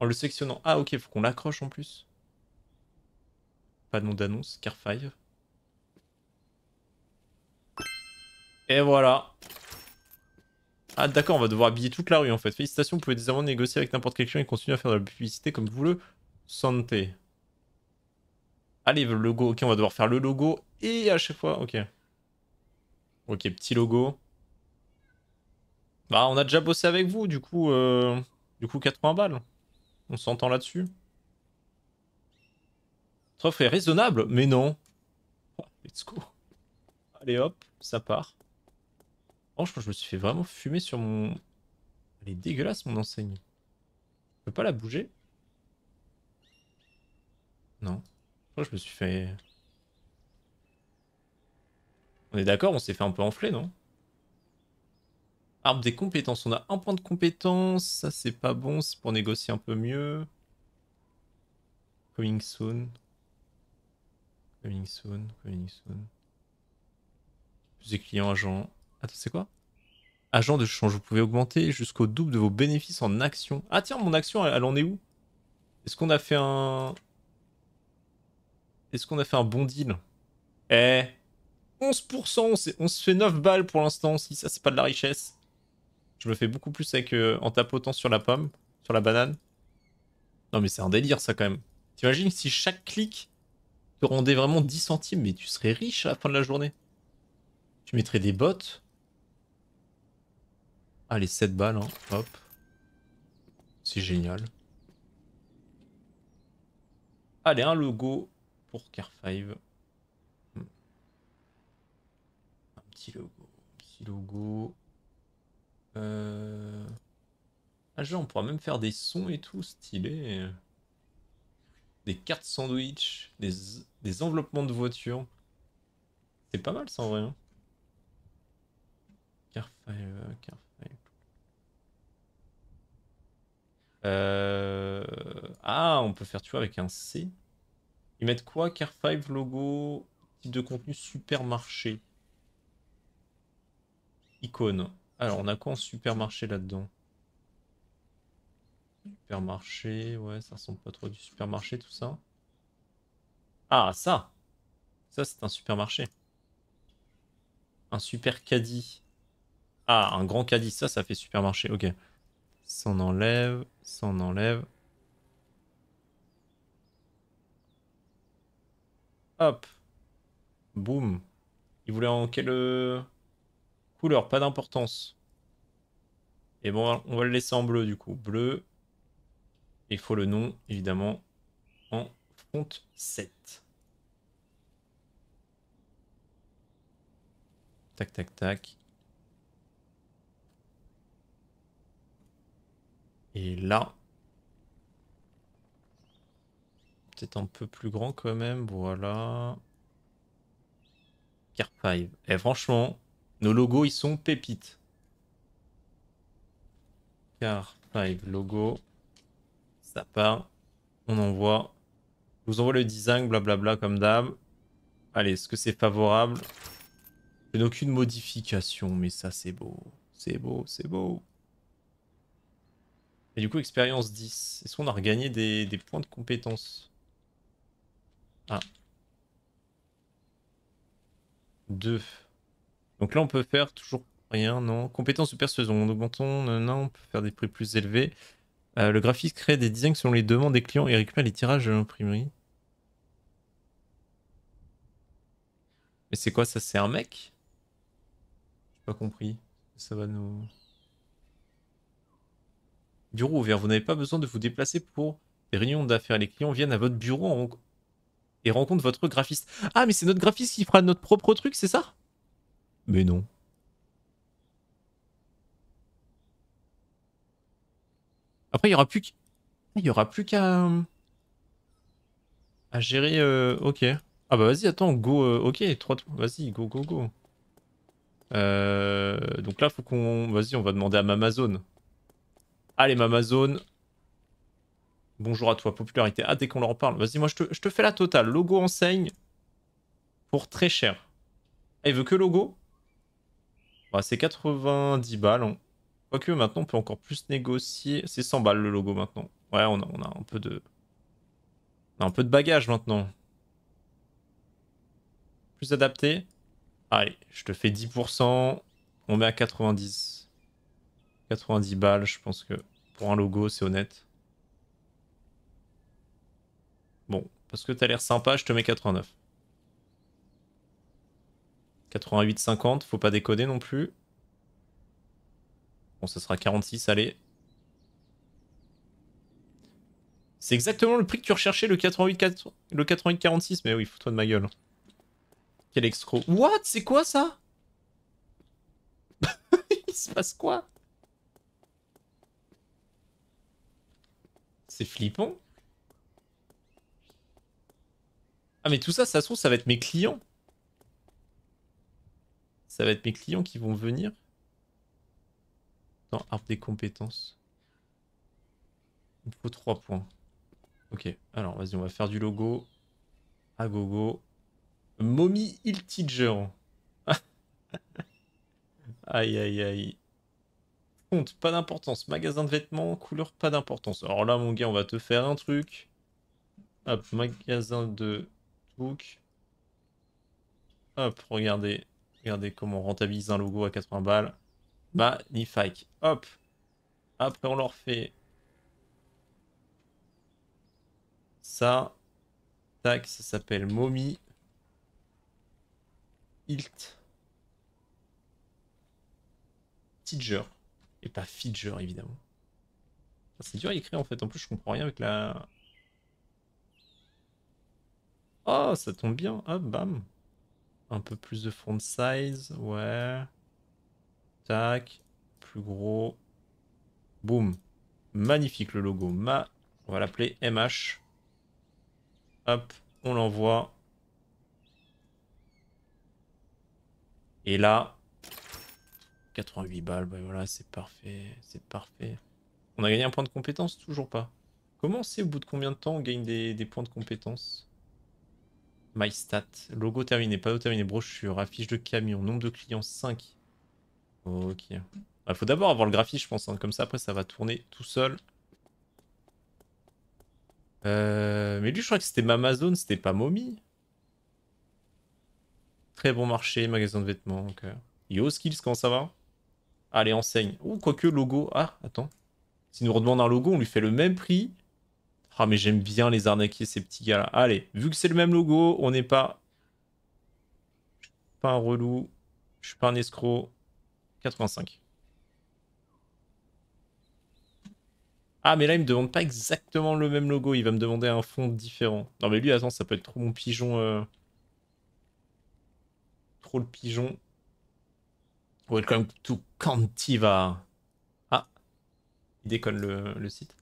en le sectionnant. Ah ok, faut qu'on l'accroche en plus. Panneau d'annonce, Car 5. Et voilà. Ah d'accord, on va devoir habiller toute la rue en fait. Félicitations, vous pouvez désormais négocier avec n'importe quelqu'un et continuer à faire de la publicité comme vous le Santé. Allez, le logo. Ok, on va devoir faire le logo et à chaque fois, ok. Ok, petit logo. Bah, on a déjà bossé avec vous, du coup, euh, du coup 80 balles. On s'entend là-dessus. Trophée raisonnable, mais non. Ah, let's go. Allez hop, ça part. Franchement, je me suis fait vraiment fumer sur mon... Elle est dégueulasse, mon enseigne. Je peux pas la bouger Non. Moi, je me suis fait... On est d'accord, on s'est fait un peu enfler, non Arbre des compétences. On a un point de compétence. Ça, c'est pas bon. C'est pour négocier un peu mieux. Coming soon. Coming soon. Coming soon. Plus des clients agents c'est quoi Agent de change, vous pouvez augmenter jusqu'au double de vos bénéfices en action. Ah tiens, mon action, elle, en est où Est-ce qu'on a fait un... Est-ce qu'on a fait un bon deal Eh 11% On se fait 9 balles pour l'instant, si ça c'est pas de la richesse. Je me fais beaucoup plus avec, euh, en tapotant sur la pomme, sur la banane. Non mais c'est un délire ça quand même. T'imagines si chaque clic te rendait vraiment 10 centimes, mais tu serais riche à la fin de la journée. Tu mettrais des bottes Allez, 7 balles, hein. hop. C'est génial. Allez, un logo pour Car 5. Hmm. Un petit logo. Un petit logo. Euh, ah, genre, on pourra même faire des sons et tout, stylé. Des cartes sandwich, des, des enveloppements de voitures. C'est pas mal sans en vrai. Hein. Car 5, euh, Car Euh, ah, on peut faire, tu vois, avec un C. Ils mettent quoi Car 5 logo, type de contenu supermarché. Icône. Alors, on a quoi en supermarché là-dedans Supermarché, ouais, ça ressemble pas trop du supermarché tout ça. Ah, ça Ça, c'est un supermarché. Un super caddie. Ah, un grand caddie, ça, ça fait supermarché, ok. Ça, enlève. Ça, enlève. Hop. Boum. Il voulait en quelle euh, couleur Pas d'importance. Et bon, on va le laisser en bleu du coup. Bleu. Il faut le nom, évidemment, en front 7. Tac, tac, tac. Et là. Peut-être un peu plus grand quand même, voilà. Car 5. Et franchement, nos logos, ils sont pépites. Car 5 logo. Ça part. On envoie. Je vous envoie le design, blablabla, comme d'hab. Allez, est-ce que c'est favorable Je n'ai aucune modification, mais ça, c'est beau. C'est beau, c'est beau. Et du coup, expérience 10. Est-ce qu'on a regagné des, points de compétence Ah. 2. Donc là, on peut faire toujours rien, non Compétence super persuasion. on augmente, non, on peut faire des prix plus élevés. Euh, le graphiste crée des designs selon les demandes des clients et récupère les tirages de l'imprimerie. Mais c'est quoi ça C'est un mec J'ai pas compris. Ça va nous... Bureau ouvert. Vous n'avez pas besoin de vous déplacer pour des réunions d'affaires. Les clients viennent à votre bureau et rencontrent votre graphiste. Ah, mais c'est notre graphiste qui fera notre propre truc, c'est ça Mais non. Après, il n'y aura plus qu'à... Il aura plus qu'à... gérer... Euh, ok. Ah bah vas-y, attends, go... Euh, ok, 3... Vas-y, go, go, go. Euh, donc là, faut qu'on... Vas-y, on va demander à Amazon. Allez, Mamazone. Bonjour à toi, popularité. Ah, dès qu'on leur parle. Vas-y, moi, je te, fais la totale. Logo enseigne pour très cher. elle veut que logo bah, C'est 90 balles. Quoique, maintenant, on peut encore plus négocier. C'est 100 balles, le logo, maintenant. Ouais, on a, un peu de... On a un peu de bagage, maintenant. Plus adapté. Allez, je te fais 10%. On met à 90. 90 balles, je pense que pour un logo, c'est honnête. Bon, parce que t'as l'air sympa, je te mets 89. 88,50, faut pas décoder non plus. Bon, ça sera 46, allez. C'est exactement le prix que tu recherchais, le 88,46 le mais oui, fous-toi de ma gueule. Quel escroc. What C'est quoi ça Il se passe quoi C'est flippant. Ah mais tout ça, ça se ça va être mes clients. Ça va être mes clients qui vont venir. Dans art des compétences. Il faut 3 points. Ok, alors vas-y, on va faire du logo. À gogo. Mommy il aïe aïe aïe compte, pas d'importance. Magasin de vêtements, couleur, pas d'importance. Alors là, mon gars, on va te faire un truc. Hop, magasin de book. Hop, regardez. Regardez comment on rentabilise un logo à 80 balles. Magnifique. Hop. Après, on leur fait ça. Tac, ça s'appelle Mommy. Hilt. Teacher pas feature évidemment. C'est dur à écrire en fait, en plus je comprends rien avec la... Oh, ça tombe bien, hop, bam. Un peu plus de font size, ouais. Tac, plus gros. Boum. Magnifique le logo, ma... On va l'appeler MH. Hop, on l'envoie. Et là, 88 balles, bah voilà, c'est parfait, c'est parfait. On a gagné un point de compétence Toujours pas. Comment c'est au bout de combien de temps on gagne des, points de compétence My stat, logo terminé, panneau terminé, brochure, affiche de camion, nombre de clients 5. Ok. Il bah, faut d'abord avoir le graphique, je pense, hein. comme ça après ça va tourner tout seul. Euh, mais lui, je crois que c'était Amazon, c'était pas momi Très bon marché, magasin de vêtements. Yo Skills, comment ça va Allez, enseigne. Ou oh, quoique logo. Ah, attends. S'il nous redemande un logo, on lui fait le même prix. Ah, mais j'aime bien les arnaquer ces petits gars-là. Allez, vu que c'est le même logo, on n'est pas... Je suis pas un relou. Je suis pas un escroc. 85. Ah, mais là, il me demande pas exactement le même logo. Il va me demander un fond différent. Non, mais lui, attends, ça peut être trop mon pigeon. Euh, trop le pigeon. Welcome to Cantiva. Ah, il déconne le, site.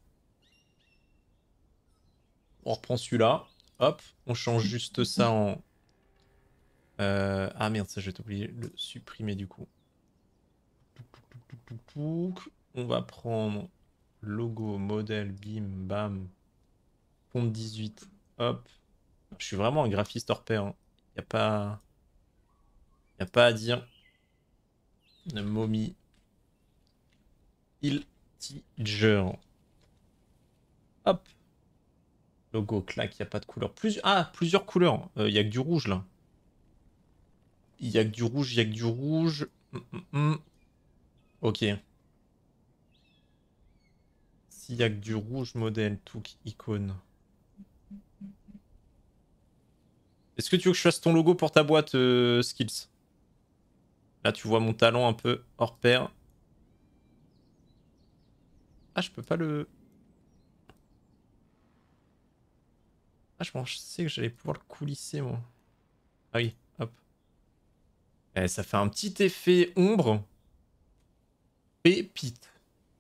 On reprend celui-là. Hop, on change juste ça en... Euh, ah merde, ça je vais oublié de le supprimer du coup. On va prendre logo, modèle, bim, bam. pompe 18, hop. Je suis vraiment un graphiste hors Il hein. a pas... Il a pas à dire. Une momie. Iltiger. Hop. Logo claque, il n'y a pas de couleur. Plus... Ah, plusieurs couleurs. Il euh, n'y a que du rouge là. Il n'y a que du rouge, il n'y a que du rouge. Mm, mm, mm. Ok. S'il n'y a que du rouge modèle, tout icône. Est-ce que tu veux que je fasse ton logo pour ta boîte, euh, Skills Là, tu vois mon talent un peu hors pair. Ah, je peux pas le... Ah, je pensais que j'allais pouvoir le coulisser, moi. Ah oui, hop. Eh, ça fait un petit effet ombre. Pépite.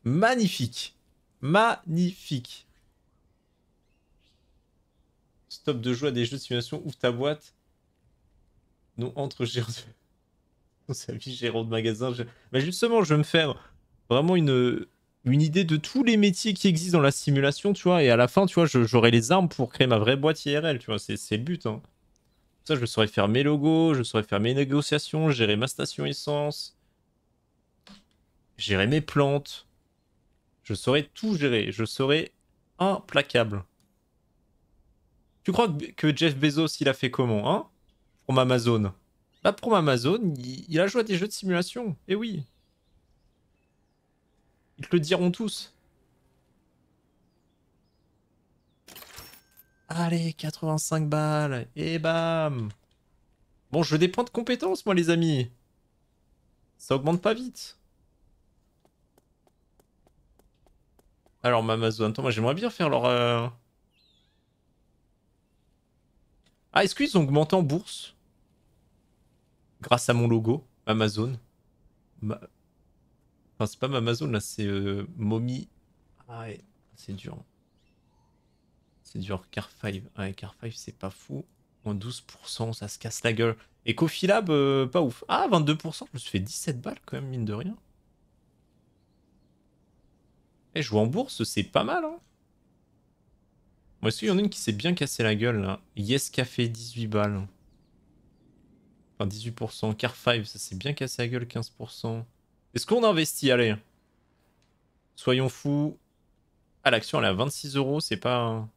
Magnifique. Magnifique. Stop de jouer à des jeux de simulation. Ouvre ta boîte. Non, entre géants nos de magasin. Je... justement, je vais me faire vraiment une, une idée de tous les métiers qui existent dans la simulation, tu vois. Et à la fin, tu vois, j'aurai les armes pour créer ma vraie boîte IRL, tu vois. C'est le but. Hein. Ça, je saurais faire mes logos, je saurais faire mes négociations, gérer ma station essence, gérer mes plantes. Je saurais tout gérer. Je serais implacable. Tu crois que Jeff Bezos, il a fait comment, hein Pour Amazon pas bah, pour Amazon, il a joué à des jeux de simulation. Et eh oui. Ils te le diront tous. Allez, 85 balles. Et bam. Bon, je points de compétences, moi, les amis. Ça augmente pas vite. Alors, M'Amazon, Amazon, attends, moi, j'aimerais bien faire leur... Euh, ah, est-ce qu'ils ont augmenté en bourse grâce à mon logo, Amazon. Enfin, c'est pas Amazon, là, c'est euh, Mommy. Ah, ouais, c'est dur. C'est dur. Car 5. Ouais, Car 5, c'est pas fou. Moins 12%, ça se casse la gueule. Et Cofilab, euh, pas ouf. Ah, 22%, je me suis fait 17 balles quand même, mine de rien. Et eh, jouer en bourse, c'est pas mal, hein. Moi, est-ce qu'il y en a une qui s'est bien cassée la gueule, là Yes Café, 18 balles. Enfin, 18%. Car 5, ça s'est bien cassé la gueule, 15%. Est-ce qu'on investit Allez. Soyons fous. Ah, l'action, elle est à 26 euros. C'est pas...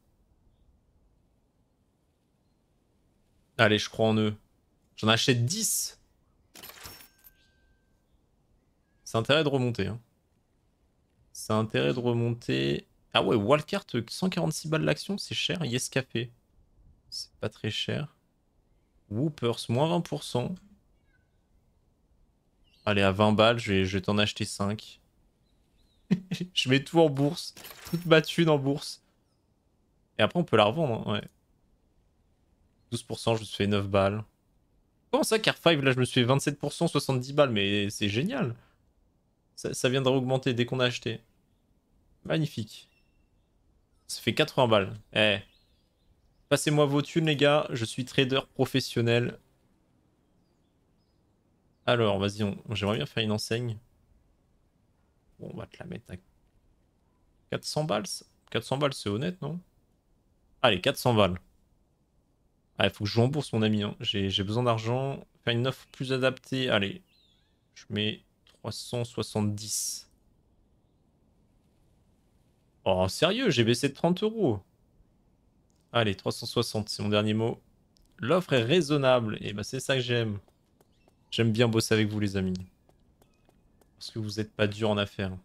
Allez, je crois en eux. J'en achète 10. C'est intérêt de remonter. Hein. C'est intérêt de remonter. Ah ouais, wildcart, 146 balles l'action, c'est cher. Yes Café. C'est pas très cher. Whoopers, moins 20%. Allez, à 20 balles, je vais, t'en acheter 5. je mets tout en bourse. Toute ma thune en bourse. Et après, on peut la revendre, hein, ouais. 12%, je me suis fait 9 balles. Comment ça, Car 5, là, je me suis fait 27%, 70 balles, mais c'est génial. Ça, ça viendra augmenter dès qu'on a acheté. Magnifique. Ça fait 80 balles. Eh, Passez-moi vos thunes, les gars. Je suis trader professionnel. Alors, vas-y, on... j'aimerais bien faire une enseigne. Bon, on va te la mettre à 400 balles. 400 balles, c'est honnête, non Allez, 400 balles. Ah, il faut que je rembourse, mon ami. Hein. J'ai besoin d'argent. Faire une offre plus adaptée. Allez, je mets 370. Oh, sérieux, j'ai baissé de 30 euros. Allez, 360, c'est mon dernier mot. L'offre est raisonnable. Et eh bah ben, c'est ça que j'aime. J'aime bien bosser avec vous les amis. Parce que vous n'êtes pas durs en affaires.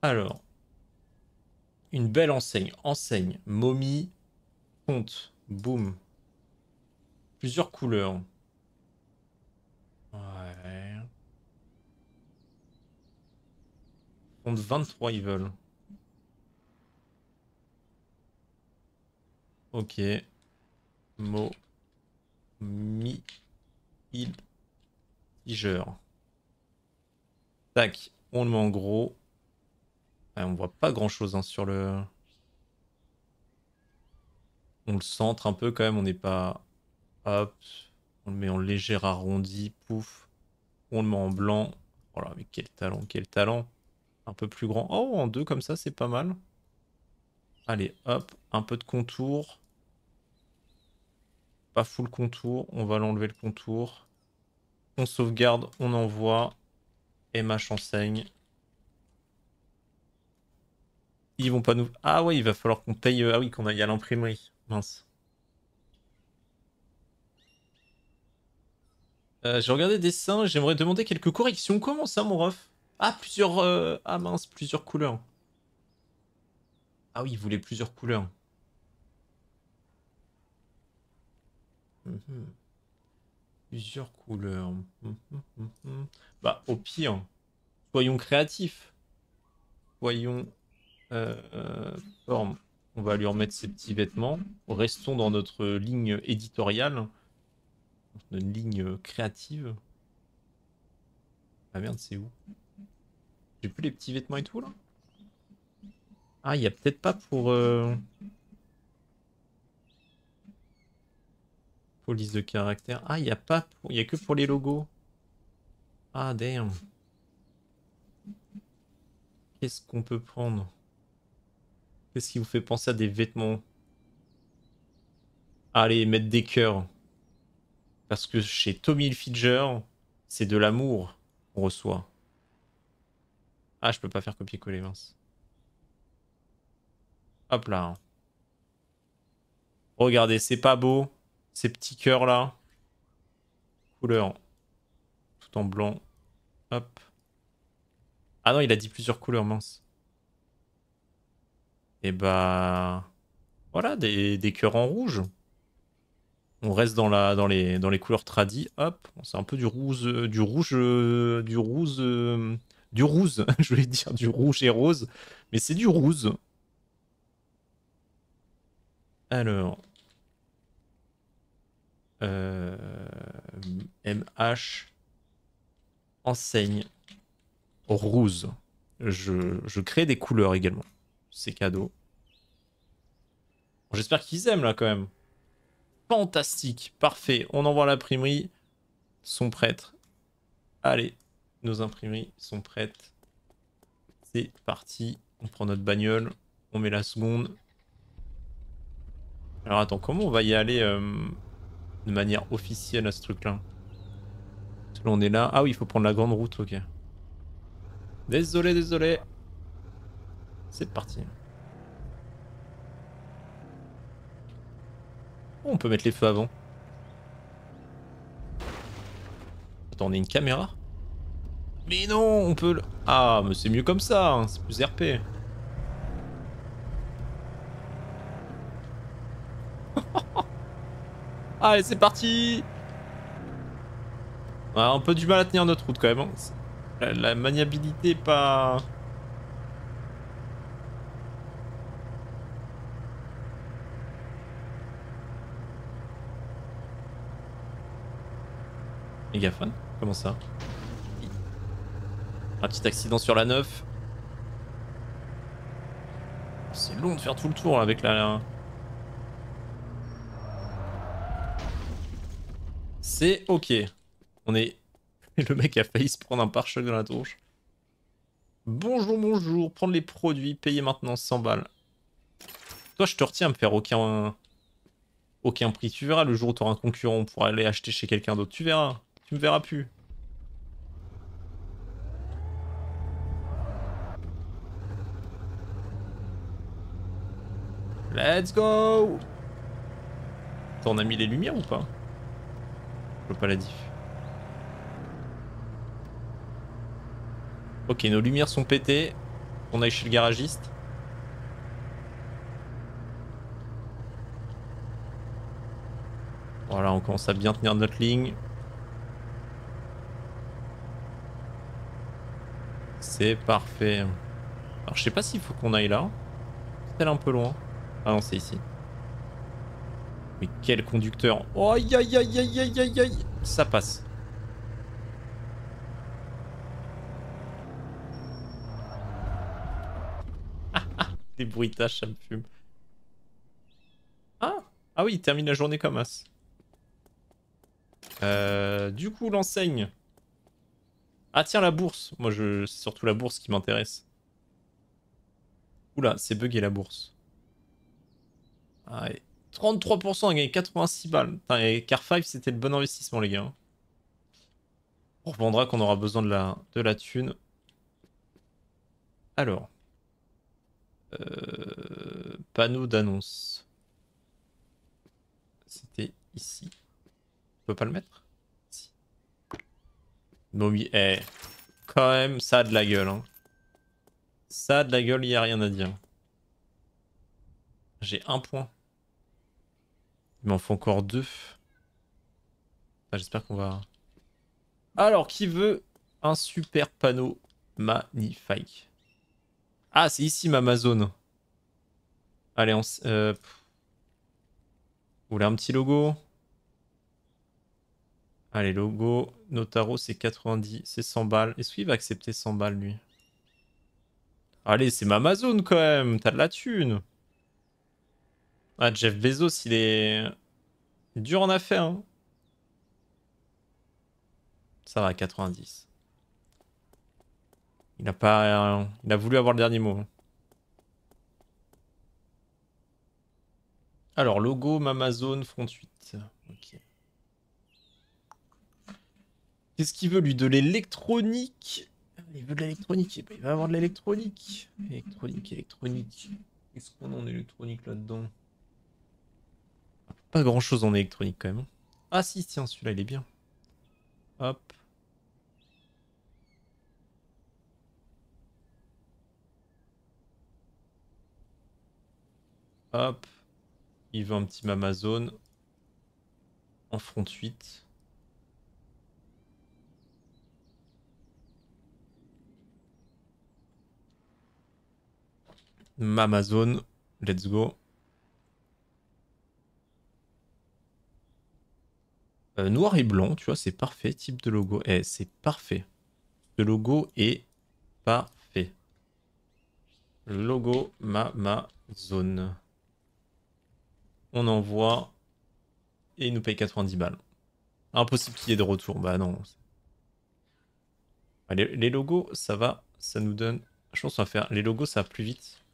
Alors. Une belle enseigne. Enseigne. Momie. Compte. Boum. Plusieurs couleurs. Ouais. Compte 23 ils veulent. Ok. Mo. Mi. Il. Tigeur. Tac. On le met en gros. on voit pas grand chose hein, sur le. On le centre un peu quand même. On n'est pas. Hop. On le met en légère arrondi. Pouf. On le met en blanc. Voilà, oh mais quel talent, quel talent. Un peu plus grand. Oh, en deux comme ça, c'est pas mal. Allez, hop, un peu de contour. Pas full contour, on va l'enlever le contour. On sauvegarde, on envoie. Et ma enseigne. Ils vont pas nous... Ah ouais, il va falloir qu'on paye... Euh, ah oui, qu'on aille à l'imprimerie. Mince. Euh, J'ai regardé des dessins, j'aimerais demander quelques corrections. Comment ça, mon ref Ah, plusieurs... Euh, ah mince, plusieurs couleurs. Ah oui, il voulait plusieurs couleurs. Mhm. Plusieurs couleurs. Mhm, mhm, bah, au pire, soyons créatifs. Soyons euh, euh, forme. On va lui remettre ses petits vêtements. Restons dans notre ligne éditoriale. Notre ligne créative. Ah merde, c'est où J'ai plus les petits vêtements et tout là ah, il n'y a peut-être pas pour... Euh, police de caractère. Ah, il n'y a pas pour... Il a que pour les logos. Ah, damn. Qu'est-ce qu'on peut prendre Qu'est-ce qui vous fait penser à des vêtements Allez, mettre des cœurs. Parce que chez Tommy Hilfiger, c'est de l'amour qu'on reçoit. Ah, je peux pas faire copier-coller, mince. Hop là. Regardez, c'est pas beau. Ces petits cœurs là. Couleur. Tout en blanc. Hop. Ah non, il a dit plusieurs couleurs, mince. Et eh bah... Voilà, des, des cœurs en rouge. On reste dans, la, dans, les, dans les couleurs tradies. Hop, c'est un peu du rouge... Du rouge... Du rouge... Euh, du rouge, je voulais dire du rouge et rose. Mais c'est du rouge. Alors. MH euh, enseigne rose. Je, je crée des couleurs également. C'est cadeau. J'espère qu'ils aiment là quand même. Fantastique, parfait. On envoie l'imprimerie. Sont prêts, Allez, nos imprimeries sont prêtes. C'est parti. On prend notre bagnole. On met la seconde. Alors attends, comment on va y aller euh, de manière officielle à ce truc-là on est là. Ah oui, il faut prendre la grande route, ok. Désolé, désolé. C'est parti. Oh, on peut mettre les feux avant. Attends, on est une caméra Mais non, on peut... Le... Ah, mais c'est mieux comme ça, hein, c'est plus RP. Allez, c'est parti On a un peu du mal à tenir notre route quand même. Hein. La, maniabilité pas... Mégaphone Comment ça Un petit accident sur la 9. C'est long de faire tout le tour avec la... C'est ok. On est... Le mec a failli se prendre un pare-choc dans la tronche. Bonjour, bonjour. Prendre les produits, payer maintenant 100 balles. Toi, je te retiens à me faire aucun... Aucun prix. Tu verras, le jour où tu auras un concurrent pour aller acheter chez quelqu'un d'autre. Tu verras. Tu me verras plus. Let's go T'en as a mis les lumières ou pas je pas la Ok, nos lumières sont pétées. On aille chez le garagiste. Voilà, on commence à bien tenir notre ligne. C'est parfait. Alors je sais pas s'il faut qu'on aille là. C'est un peu loin. Ah non, c'est ici. Mais quel conducteur aïe aïe aïe aïe aïe aïe aïe Ça passe. Des bruitages, ça me fume. Ah Ah oui, il termine la journée comme as. Euh, du coup, l'enseigne. Ah tiens, la bourse. Moi, je... c'est surtout la bourse qui m'intéresse. Oula, c'est bugué la bourse. Ah, 33%, on a gagné 86 balles. et Car 5, c'était le bon investissement, les gars. Hein. On reprendra qu'on aura besoin de la, de la thune. Alors. Euh, panneau d'annonce. C'était ici. On peut pas le mettre si. Bon oui, eh, Quand même, ça a de la gueule. Hein. Ça a de la gueule, il n'y a rien à dire. J'ai un point. Il m'en faut encore deux. Ah, j'espère qu'on va... Alors, qui veut un super panneau magnifique Ah, c'est ici ma Amazon. Allez, on... Euh... Vous voulez un petit logo Allez, logo. Notaro, c'est 90, c'est 100 balles. Est-ce qu'il va accepter 100 balles, lui Allez, c'est ma Amazon, quand même T'as de la thune ah, Jeff Bezos, il est dur en affaire Hein. Ça va, 90. Il a pas, il a voulu avoir le dernier mot. Hein. Alors logo Amazon front 8. Ok. Qu'est-ce qu'il veut lui de l'électronique Il veut de l'électronique. Il va avoir de l'électronique. Électronique, électronique. quest ce qu'on en électronique là-dedans pas grand chose en électronique quand même. Ah si, tiens, celui-là il est bien. Hop. Hop. Il veut un petit Amazon En front suite. Amazon, Let's go. Euh, noir et blanc, tu vois, c'est parfait. Type de logo, eh, c'est parfait. Le logo est parfait. Logo ma, ma zone. On envoie et il nous paye 90 balles. Impossible qu'il y ait de retour. Bah non. Les, logos, ça va. Ça nous donne. Je pense qu'on va faire. Les logos, ça va plus vite.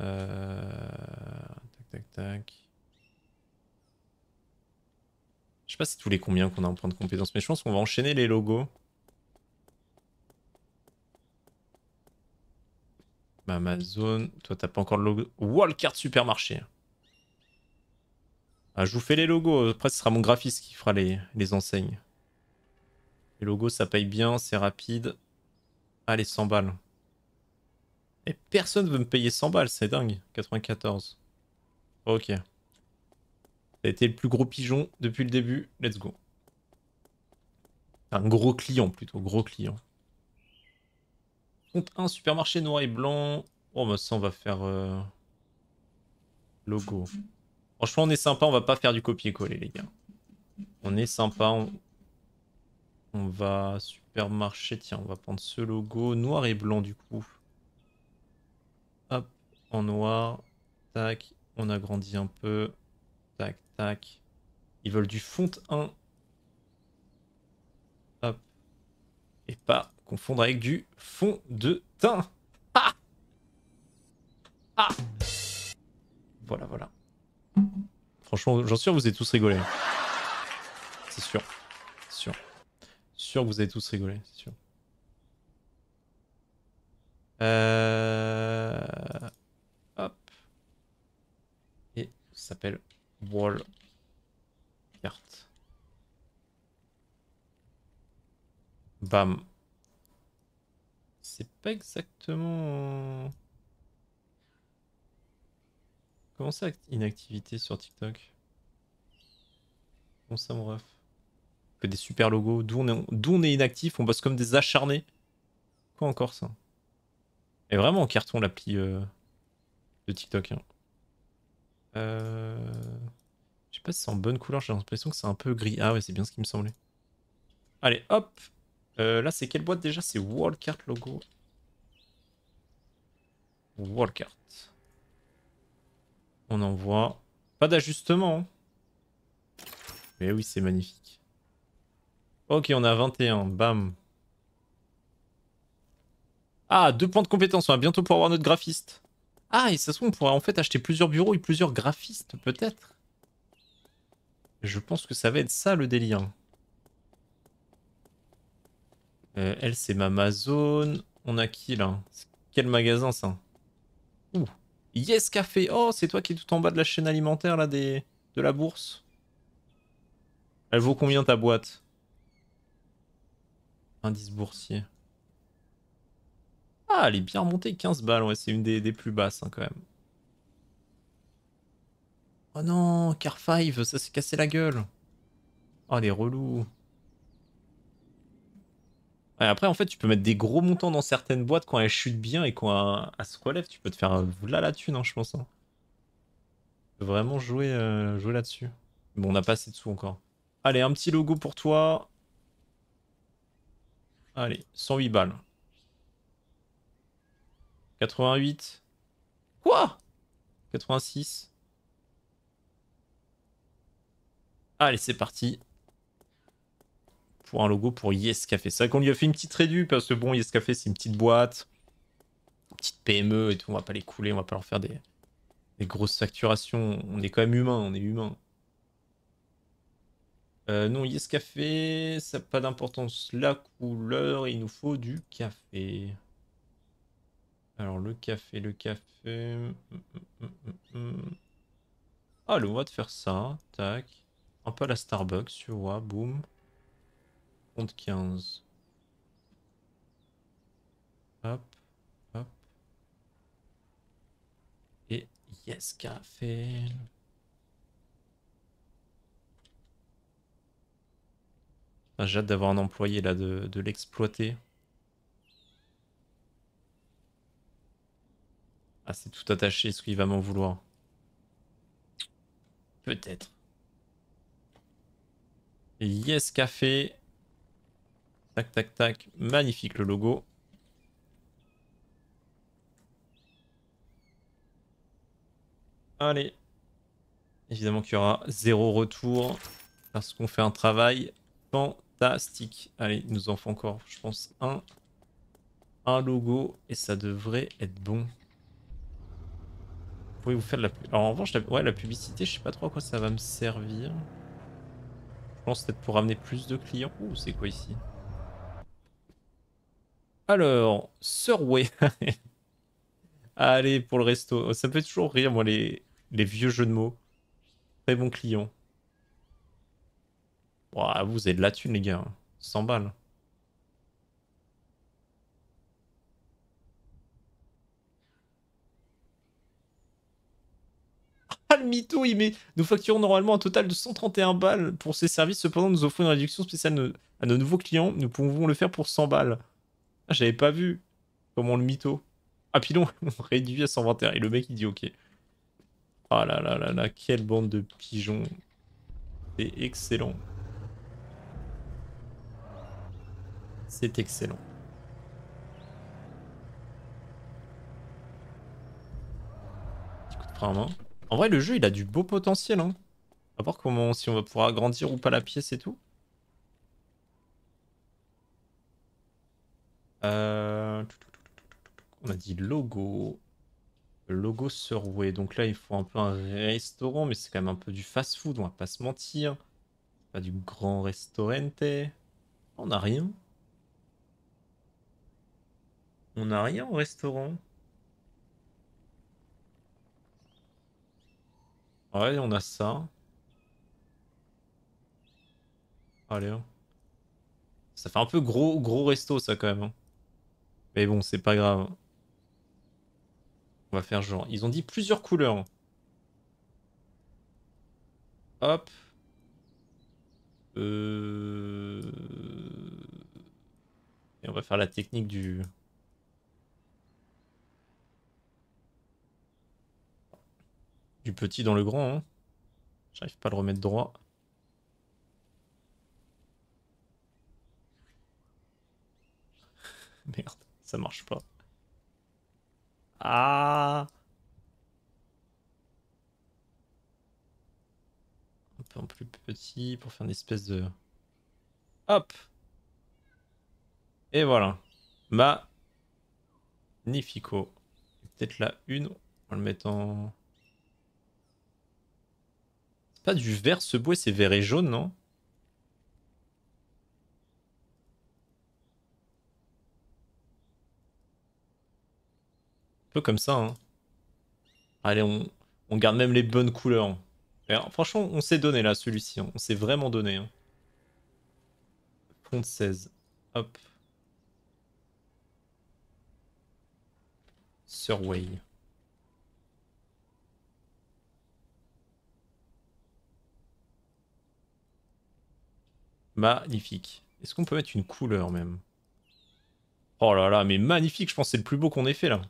Euh, tac, tac, tac. Je sais pas si tous les combien qu'on a en point de compétence, mais je pense qu'on va enchaîner les logos. Bah, Amazon, toi t'as pas encore le logo. Wallcard Supermarché. Ah, je vous fais les logos, après ce sera mon graphiste qui fera les, les enseignes. Les logos ça paye bien, c'est rapide. Allez, 100 balles. Et personne veut me payer 100 balles, c'est dingue. 94. Ok. Ça a été le plus gros pigeon depuis le début. Let's go. Un gros client plutôt, gros client. Compte un supermarché noir et blanc. Oh bah ça on va faire euh, logo. Franchement on est sympa, on va pas faire du copier-coller les gars. On est sympa, on... on... va supermarché, tiens on va prendre ce logo noir et blanc du coup. Hop, en noir, tac, on agrandit un peu. Ils veulent du fond 1. Hop. Et pas confondre avec du fond de teint. Ah Ah Voilà, voilà. Franchement, j'en suis sûr, vous avez tous rigolé. C'est sûr. Sûr. Sûr vous avez tous rigolé, c'est sûr. Euh, hop. Et ça s'appelle wall carte. Bam. C'est pas exactement... Comment ça, inactivité sur TikTok Comment ça, mon ref fait des super logos. D'où on, est inactif, on bosse comme des acharnés. Quoi encore ça Et vraiment, en carton l'appli euh, de TikTok. Hein. Euh, je sais pas si c'est en bonne couleur, j'ai l'impression que c'est un peu gris. Ah ouais, c'est bien ce qui me semblait. Allez, hop euh, Là, c'est quelle boîte déjà C'est Wallcart logo. Wallcart. On envoie. Pas d'ajustement. Mais hein. eh oui, c'est magnifique. Ok, on a 21. Bam. Ah, deux points de compétence. On va bientôt pouvoir voir notre graphiste. Ah, et ça se trouve, on pourrait en fait acheter plusieurs bureaux et plusieurs graphistes, peut-être. Je pense que ça va être ça le délire. Euh, elle, c'est Mamazone. On a qui là Quel magasin ça Ouh. Yes Café Oh, c'est toi qui es tout en bas de la chaîne alimentaire là, des... de la bourse. Elle vaut combien ta boîte Indice boursier. Ah, elle est bien remontée, 15 balles, ouais, c'est une des, plus basses hein, quand même. Oh non, Car 5, ça s'est cassé la gueule. Oh, les relous. après, en fait, tu peux mettre des gros montants dans certaines boîtes quand elles chutent bien et quand elles, se tu peux te faire là la thune, je pense. Hein. Tu peux vraiment jouer, euh, jouer là-dessus. Bon, on n'a pas assez de sous encore. Allez, un petit logo pour toi. Allez, 108 balles. 88. Quoi 86. Allez, c'est parti. Pour un logo pour Yes Café. C'est vrai qu'on lui a fait une petite réduction parce que bon, Yes Café, c'est une petite boîte. petite PME et tout. On va pas les couler, on va pas leur faire des, grosses facturations. On est quand même humain, on est humain. Euh, non, Yes Café, ça n'a pas d'importance. La couleur, il nous faut du café. Alors le café, le café. Hum, hum, hum, ah, le va te faire ça. Tac. Un peu la Starbucks, tu vois. Boum. Compte 15. Hop. Hop. Et yes, café. Ah, j'ai hâte d'avoir un employé là, de, de l'exploiter. Ah, c'est tout attaché, ce qu'il va m'en vouloir. Peut-être. Yes Café. Tac, tac, tac. Magnifique le logo. Allez. Évidemment qu'il y aura zéro retour parce qu'on fait un travail fantastique. Allez, il nous en faut encore, je pense, un, un logo et ça devrait être bon pouvez vous faire la Alors en revanche, la... Ouais, la publicité, je sais pas trop à quoi ça va me servir. Je pense peut-être pour amener plus de clients. Ouh, c'est quoi ici Alors, Surway. Allez, pour le resto. Ça me fait toujours rire, moi, les, vieux jeux de mots. Très bon client. vous avez de la thune, les gars. 100 balles. le mytho, il met Nous facturons normalement un total de 131 balles pour ces services. Cependant, nous offrons une réduction spéciale à nos nouveaux clients. Nous pouvons le faire pour 100 balles. Ah, j'avais pas vu comment le mytho. Ah, puis réduit à 121. Et le mec, il dit OK. Ah là là là là, quelle bande de pigeons. C'est excellent. C'est excellent. En vrai, le jeu, il a du beau potentiel. Hein. va voir comment, si on va pouvoir agrandir ou pas la pièce et tout. Euh, on a dit logo. Logo Surway. Donc là, il faut un peu un restaurant, mais c'est quand même un peu du fast-food, on va pas se mentir. Pas du grand restaurante. On a rien. On a rien au restaurant. Ouais, on a ça. Allez. Hein. Ça fait un peu gros, gros resto, ça, quand même. Hein. Mais bon, c'est pas grave. Hein. On va faire genre. Ils ont dit plusieurs couleurs. Hop. Euh... Et on va faire la technique du... Du petit dans le grand. Hein. J'arrive pas à le remettre droit. Merde, ça marche pas. Ah Un peu en plus petit pour faire une espèce de... Hop Et voilà. Nifico. Peut-être la une. On le mettant en pas du vert ce bois, c'est vert et jaune, non Un peu comme ça. Hein. Allez, on, garde même les bonnes couleurs. Hein, franchement, on s'est donné là, celui-ci. Hein. On s'est vraiment donné. Hein. 16. Hop. Surway. Magnifique. Est-ce qu'on peut mettre une couleur même Oh là là, mais magnifique, je pense que c'est le plus beau qu'on ait fait là.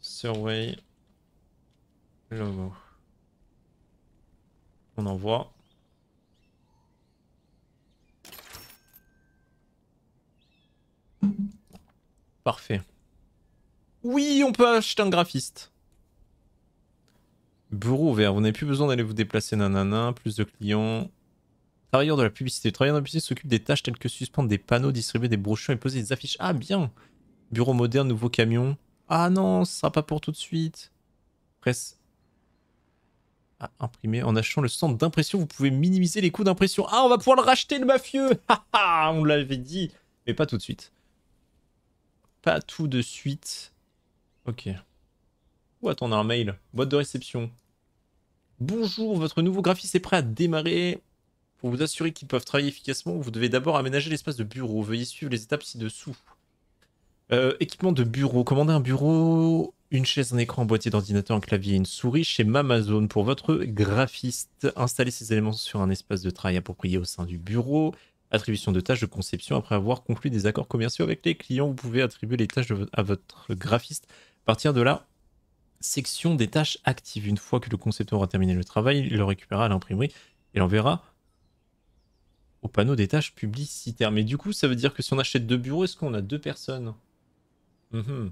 Survey logo. On envoie. Parfait. Oui, on peut acheter un graphiste. Bureau ouvert, vous n'avez plus besoin d'aller vous déplacer, nanana, plus de clients. Travailleur de la publicité. travailleur de la publicité s'occupent des tâches telles que suspendre des panneaux, distribuer des brochures et poser des affiches. Ah bien Bureau moderne, nouveau camion. Ah non, ce sera pas pour tout de suite. Presse Ah, imprimer. En achetant le centre d'impression, vous pouvez minimiser les coûts d'impression. Ah, on va pouvoir le racheter, le mafieux On l'avait dit, mais pas tout de suite. Pas tout de suite. Ok. Ou attends, on un mail. Boîte de réception. Bonjour, votre nouveau graphiste est prêt à démarrer. Pour vous assurer qu'ils peuvent travailler efficacement, vous devez d'abord aménager l'espace de bureau. Veuillez suivre les étapes ci-dessous. Euh, équipement de bureau. commander un bureau, une chaise, un écran, un boîtier d'ordinateur, un clavier une souris chez Amazon pour votre graphiste. installer ces éléments sur un espace de travail approprié au sein du bureau. Attribution de tâches de conception. Après avoir conclu des accords commerciaux avec les clients, vous pouvez attribuer les tâches à votre graphiste à partir de là section des tâches actives. Une fois que le concepteur aura terminé le travail, il le récupérera à l'imprimerie et l'enverra au panneau des tâches publicitaires. Mais du coup, ça veut dire que si on achète deux bureaux, est-ce qu'on a deux personnes mhm.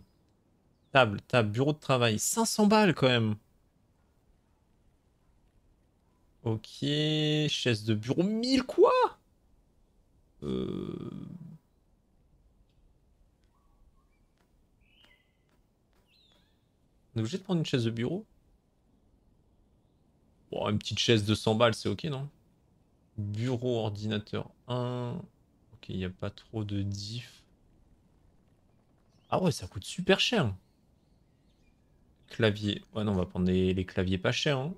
Table, table, bureau de travail. 500 balles quand même Ok, chaise de bureau, 1000 quoi euh... On est obligé de prendre une chaise de bureau Bon, une petite chaise de 100 balles, c'est ok, non Bureau, ordinateur 1. Ok, il n'y a pas trop de diff. Ah ouais, ça coûte super cher. Clavier. Ouais, non, on va prendre les, claviers pas chers. Hein.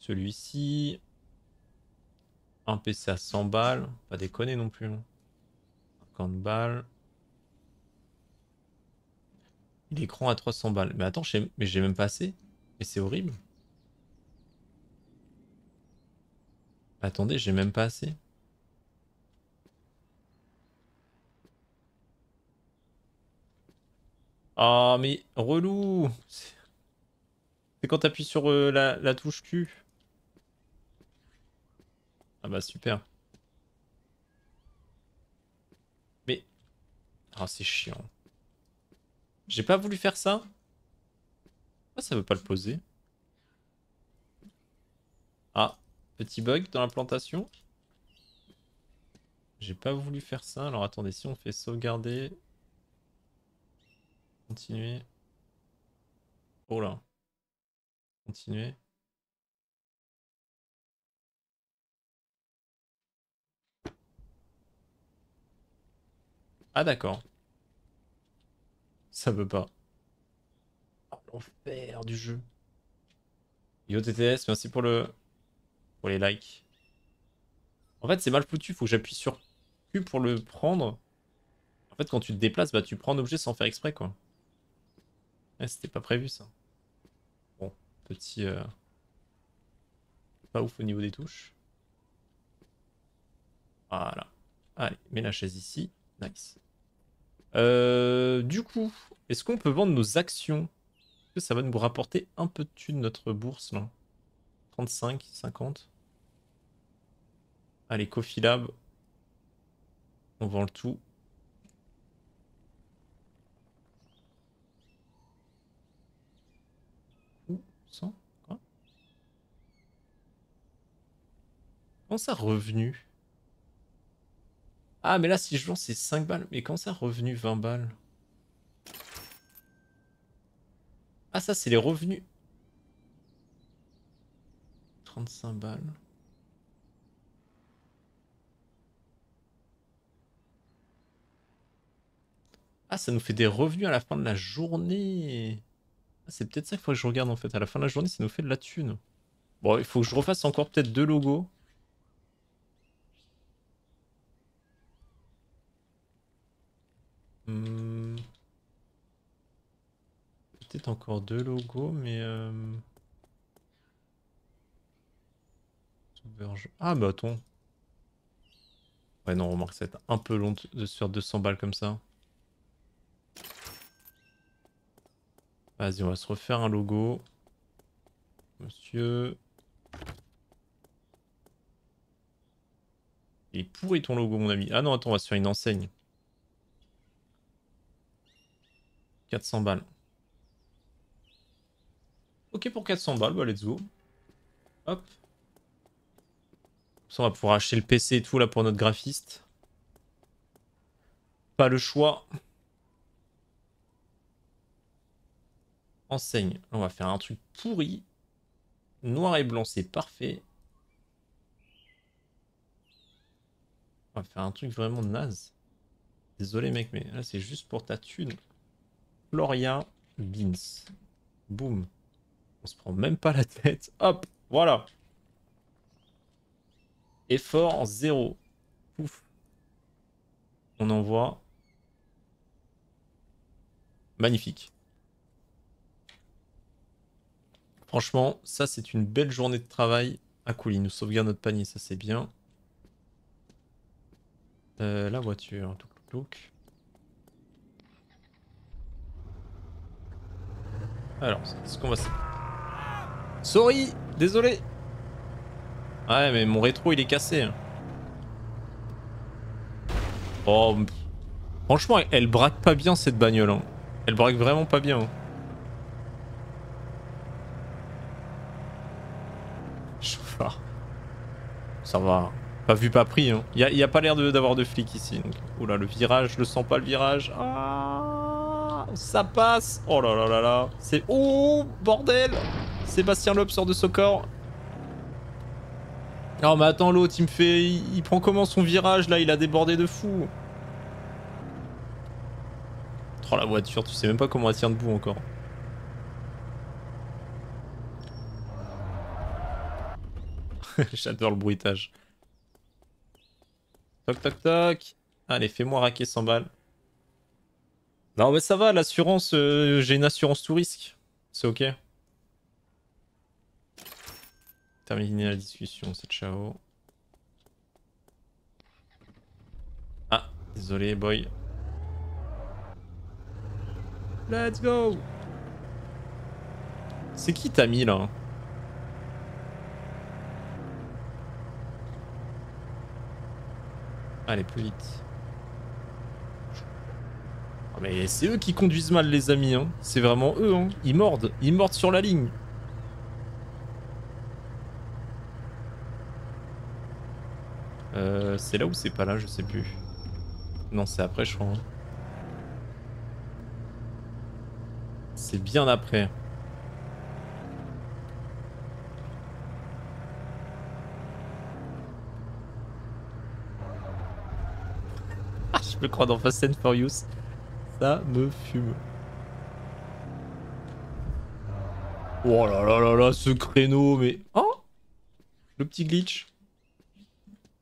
Celui-ci. Un PC à 100 balles. Pas déconner non plus. 50 hein. balles. Il à 300 balles. Mais attends, mais j'ai même pas assez. Mais c'est horrible. Attendez, j'ai même pas assez. Ah, mais relou C'est quand t'appuies sur euh, la, la touche Q. Ah bah super. Mais... Ah c'est chiant. J'ai pas voulu faire ça ça veut pas le poser Ah, petit bug dans l'implantation. J'ai pas voulu faire ça, alors attendez, si on fait sauvegarder... Continuer. Oh là. Continuer. Ah d'accord. Ça veut pas. Oh, l'enfer du jeu. Yo TTS, merci pour le pour les likes. En fait, c'est mal foutu, faut que j'appuie sur Q pour le prendre. En fait, quand tu te déplaces, bah tu prends l'objet sans faire exprès quoi. Eh, c'était pas prévu ça. Bon, petit euh, pas ouf au niveau des touches. Voilà. Allez, mets la chaise ici. Nice. Euh, du coup, est-ce qu'on peut vendre nos actions Est-ce que ça va nous rapporter un peu de thunes, notre bourse là 35, 50 Allez, Coffee Lab. On vend le tout. Ouh, 100 Quoi Comment ça revenu ah, mais là, si je lance, c'est 5 balles. Mais quand ça revenu 20 balles Ah, ça, c'est les revenus. 35 balles. Ah, ça nous fait des revenus à la fin de la journée. Ah, c'est peut-être ça qu'il faut que je regarde en fait. À la fin de la journée, ça nous fait de la thune. Bon, il faut que je refasse encore peut-être deux logos. Hmm. Peut-être encore deux logos, mais... Euh, ah bah attends. Ouais non, remarque, ça va être un peu long de se faire 200 balles comme ça. Vas-y, on va se refaire un logo. Monsieur. Il est pourri ton logo, mon ami. Ah non, attends, on va se faire une enseigne. 400 balles. Ok pour 400 balles, allez, bah, let's go. Hop. Ça, on va pouvoir acheter le PC et tout là pour notre graphiste. Pas le choix. Enseigne. On va faire un truc pourri. Noir et blanc, c'est parfait. On va faire un truc vraiment naze. Désolé mec, mais là c'est juste pour ta thune. Florian Beans. Boum. On se prend même pas la tête. Hop, voilà. Effort zéro Pouf. On envoie. Magnifique. Franchement, ça c'est une belle journée de travail. à cool, il nous sauvegarde notre panier, ça c'est bien. Euh, la voiture, tout Alors, ce qu'on va... Sorry Désolé Ouais, mais mon rétro, il est cassé. Hein. Oh... Franchement, elle braque pas bien, cette bagnole. Hein. Elle braque vraiment pas bien. Hein. Chauffard. Ça va. Pas vu, pas pris. Il n'y a, pas l'air d'avoir de, flic ici. Oula, le virage, je le sens pas, le virage. Ah ça passe. Oh là là là là. C'est... Oh, bordel Sébastien Loeb sort de ce corps. Non mais attends, l'autre, il me fait... Il, il prend comment son virage, là Il a débordé de fou. Oh, la voiture, tu sais même pas comment elle tient debout encore. J'adore le bruitage. Toc toc toc. Allez, fais-moi raquer 100 balles. Non, mais ça va, l'assurance, euh, j'ai une assurance tout risque. C'est ok. Terminer la discussion, c'est ciao. Ah, désolé, boy. Let's go C'est qui t'a mis, là hein? Allez, plus vite. Mais c'est eux qui conduisent mal, les amis. Hein. C'est vraiment eux. Hein. Ils mordent. Ils mordent sur la ligne. Euh, c'est là ou c'est pas là Je sais plus. Non, c'est après, je crois. Hein. C'est bien après. je me crois dans Fast and Furious. Ça me fume. Oh là là là là, ce créneau, mais... Oh Le petit glitch.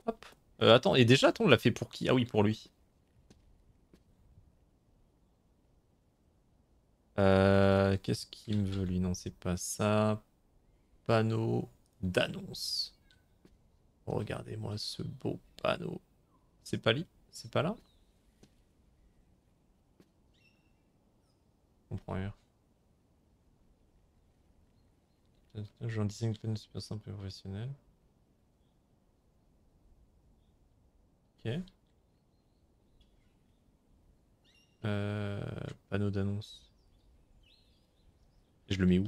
Hop. Euh, attends, et déjà, attends, on l'a fait pour qui Ah oui, pour lui. Euh, qu'est-ce qu'il me veut, lui Non, c'est pas ça. Panneau d'annonce. Regardez-moi ce beau panneau. C'est pas, C'est pas là comprends rien. J'ai un super simple et professionnel. Ok. Euh, panneau d'annonce. Je le mets où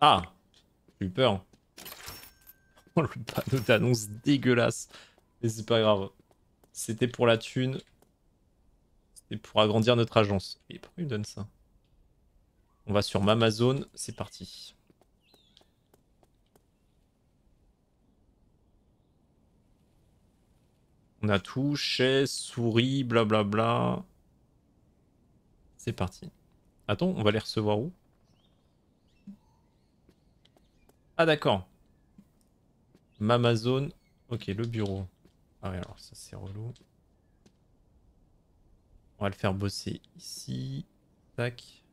Ah J'ai eu peur. le panneau d'annonce dégueulasse. Mais c'est pas grave. C'était pour la thune pour agrandir notre agence. Et pourquoi il me donne ça On va sur Amazon. c'est parti. On a tout, chaise, souris, blablabla. C'est parti. Attends, on va les recevoir où Ah d'accord. Amazon. Ok, le bureau. Ah oui, alors ça c'est relou. On va le faire bosser ici. Tac.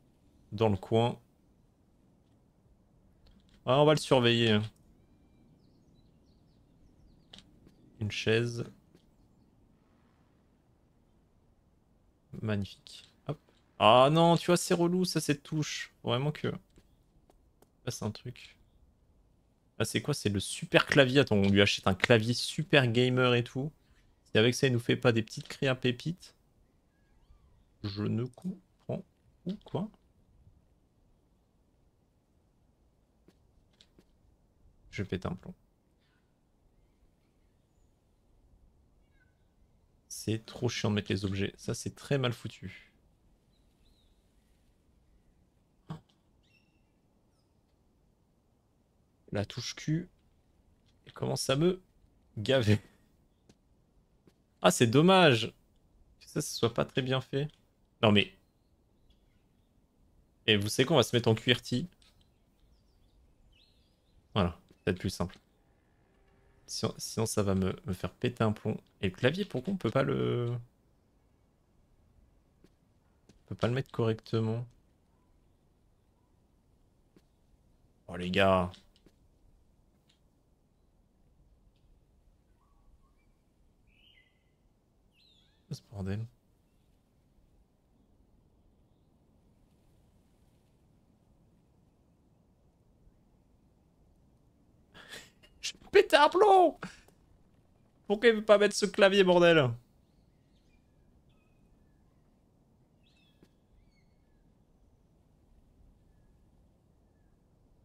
Dans le coin. Ah, on va le surveiller. Hein. Une chaise. Magnifique. Hop. Ah non, tu vois, c'est relou, ça, cette touche. Vraiment que... c'est un truc. Ah, c'est quoi C'est le super clavier. Attends, on lui achète un clavier super gamer et tout. et avec ça, il nous fait pas des petites cris à pépites. Je ne comprends ou quoi Je pète un plomb. C'est trop chiant de mettre les objets. Ça, c'est très mal foutu. La touche Q, elle commence à me gaver. Ah, c'est dommage que ça, ne soit pas très bien fait. Non mais... Et vous savez qu'on va se mettre en QRT. Voilà, peut-être plus simple. Sinon, ça va me, faire péter un pont. Et le clavier, pourquoi on peut pas le... On peut pas le mettre correctement. Oh les gars Ce bordel péter plomb Pourquoi il veut pas mettre ce clavier, bordel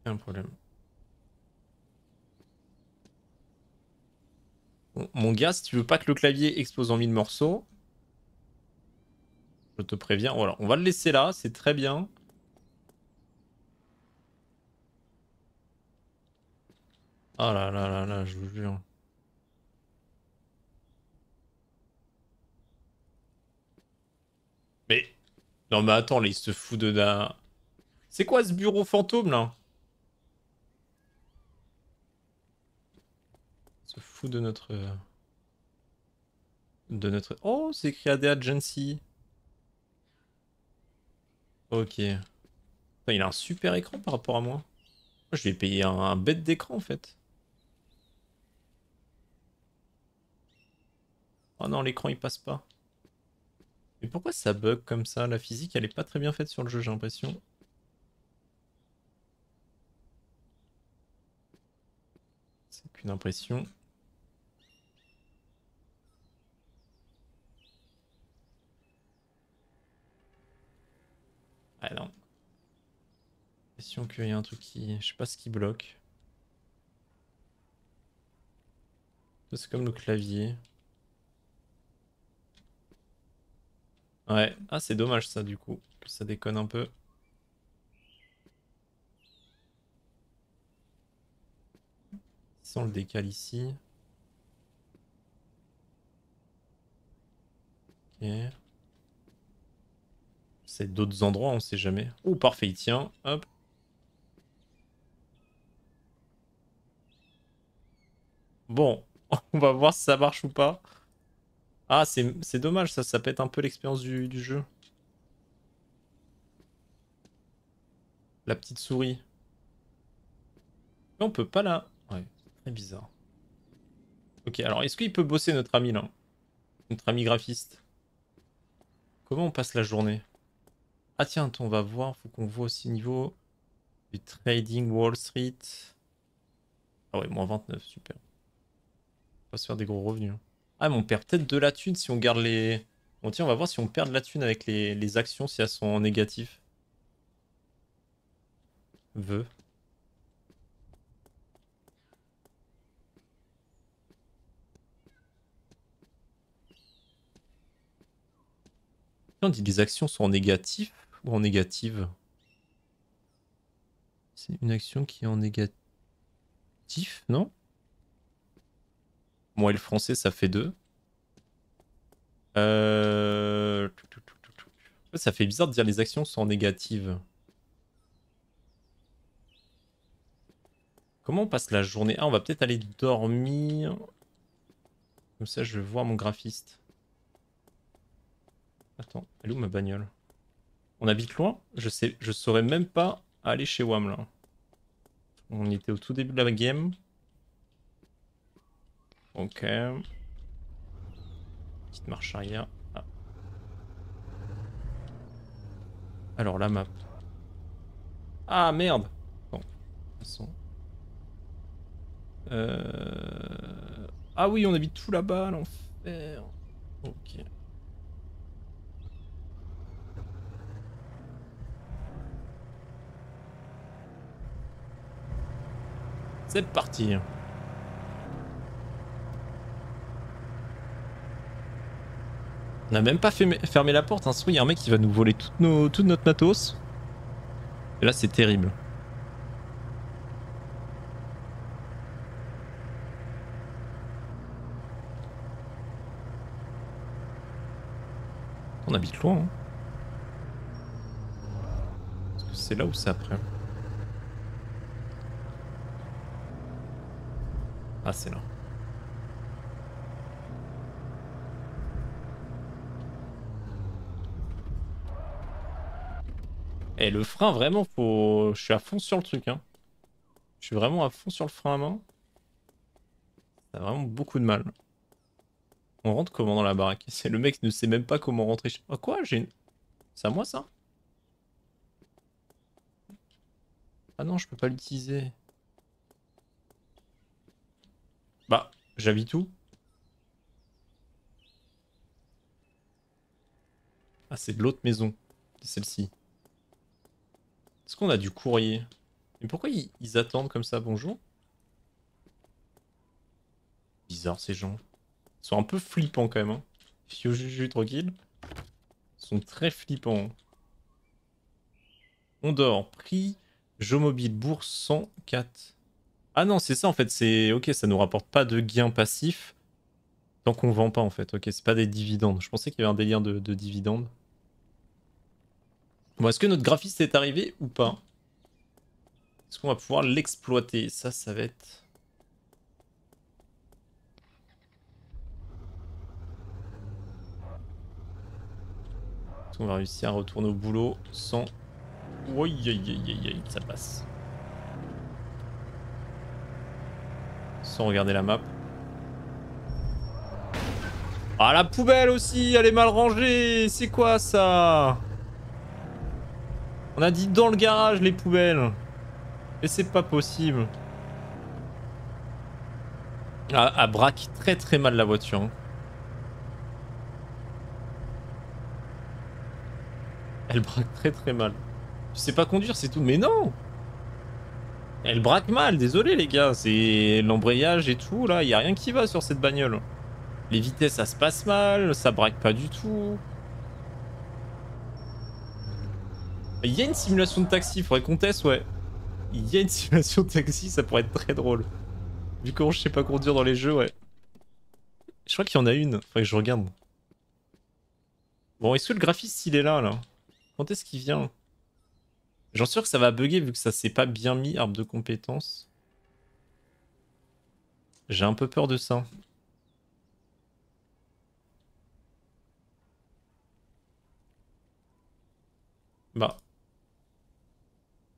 un problème. Mon gars, si tu veux pas que le clavier explose en mille morceaux, je te préviens. Voilà, on va le laisser là, c'est très bien. Oh là là là là, je vous jure. Mais... Non mais attends, il se fout de la... C'est quoi ce bureau fantôme, là Il se fout de notre... De notre... Oh, c'est écrit AD Agency. Ok. Il a un super écran par rapport à moi. Je vais payer un bête d'écran, en fait. Oh non, l'écran il passe pas. Mais pourquoi ça bug comme ça La physique elle est pas très bien faite sur le jeu, j'ai l'impression. C'est qu'une impression. Ah non. l'impression qu'il y a un truc qui. Je sais pas ce qui bloque. C'est comme le clavier. Ouais. Ah, c'est dommage ça, du coup. Ça déconne un peu. Sans le décale ici. Ok. C'est d'autres endroits, on sait jamais. Oh parfait, il tient. Hop. Bon, on va voir si ça marche ou pas. Ah, c'est dommage, ça, ça pète un peu l'expérience du, jeu. La petite souris. on peut pas là Ouais, très bizarre. Ok, alors est-ce qu'il peut bosser notre ami là Notre ami graphiste. Comment on passe la journée Ah tiens, on va voir, faut qu'on voit aussi niveau du trading Wall Street. Ah ouais, moins 29, super. On va se faire des gros revenus. Hein. Ah, on perd peut-être de la thune si on garde les... On tiens, on va voir si on perd de la thune avec les, les actions, si elles sont en négatif. Vœux. On dit les actions sont en négatif ou en négative C'est une action qui est en négatif, non moi et le français, ça fait deux. Euh, ça fait bizarre de dire les actions sont négatives. Comment on passe la journée Ah, on va peut-être aller dormir. Comme ça, je vais voir mon graphiste. Attends, elle est où ma bagnole On habite loin Je sais, je saurais même pas aller chez WAM là. On était au tout début de la game. Ok. Petite marche arrière. Ah. Alors la map. Ah merde Bon, de Euh... Ah oui, on habite tout là-bas, l'enfer. Ok. C'est parti. On a même pas fermé la porte, hein. il y a un mec qui va nous voler tout, nos, notre matos. Et là, c'est terrible. On habite loin. Est-ce hein. que c'est là où c'est après Ah, c'est là. Et eh, le frein, vraiment, faut... je suis à fond sur le truc. Hein. Je suis vraiment à fond sur le frein à main. Ça a vraiment beaucoup de mal. On rentre comment dans la baraque le mec ne sait même pas comment rentrer. Ah quoi J'ai C'est à moi ça Ah non, je peux pas l'utiliser. Bah, j'habite tout. Ah, c'est de l'autre maison. C'est celle-ci. Est-ce qu'on a du courrier Mais pourquoi ils, attendent comme ça Bonjour Bizarre ces gens. Ils sont un peu flippants quand même. Hein. Fio tranquille. Ils sont très flippants. Hein. On dort. Prix. Jeu mobile. Bourse 104. Ah non, c'est ça en fait. C'est ok, ça nous rapporte pas de gain passif tant qu'on vend pas en fait. Ok, c'est pas des dividendes. Je pensais qu'il y avait un délire de dividendes. Bon, est-ce que notre graphiste est arrivé ou pas Est-ce qu'on va pouvoir l'exploiter Ça, ça va être... Est-ce qu'on va réussir à retourner au boulot sans... Oui, ça passe. Sans regarder la map. Ah, la poubelle aussi, elle est mal rangée C'est quoi ça on a dit dans le garage les poubelles. Mais c'est pas possible. Ah, braque très très mal la voiture. Hein. Elle braque très très mal. Je sais pas conduire, c'est tout. Mais non Elle braque mal, désolé les gars. C'est l'embrayage et tout, là. Il a rien qui va sur cette bagnole. Les vitesses, ça se passe mal. Ça braque pas du tout. Il y a une simulation de taxi, faudrait qu'on teste, ouais. Il y a une simulation de taxi, ça pourrait être très drôle. Vu comment je sais pas conduire dans les jeux, ouais. Je crois qu'il y en a une, faudrait que je regarde. Bon, est-ce que le graphiste il est là, là Quand est-ce qu'il vient J'en suis sûr que ça va bugger vu que ça s'est pas bien mis, arbre de compétences. J'ai un peu peur de ça. Bah,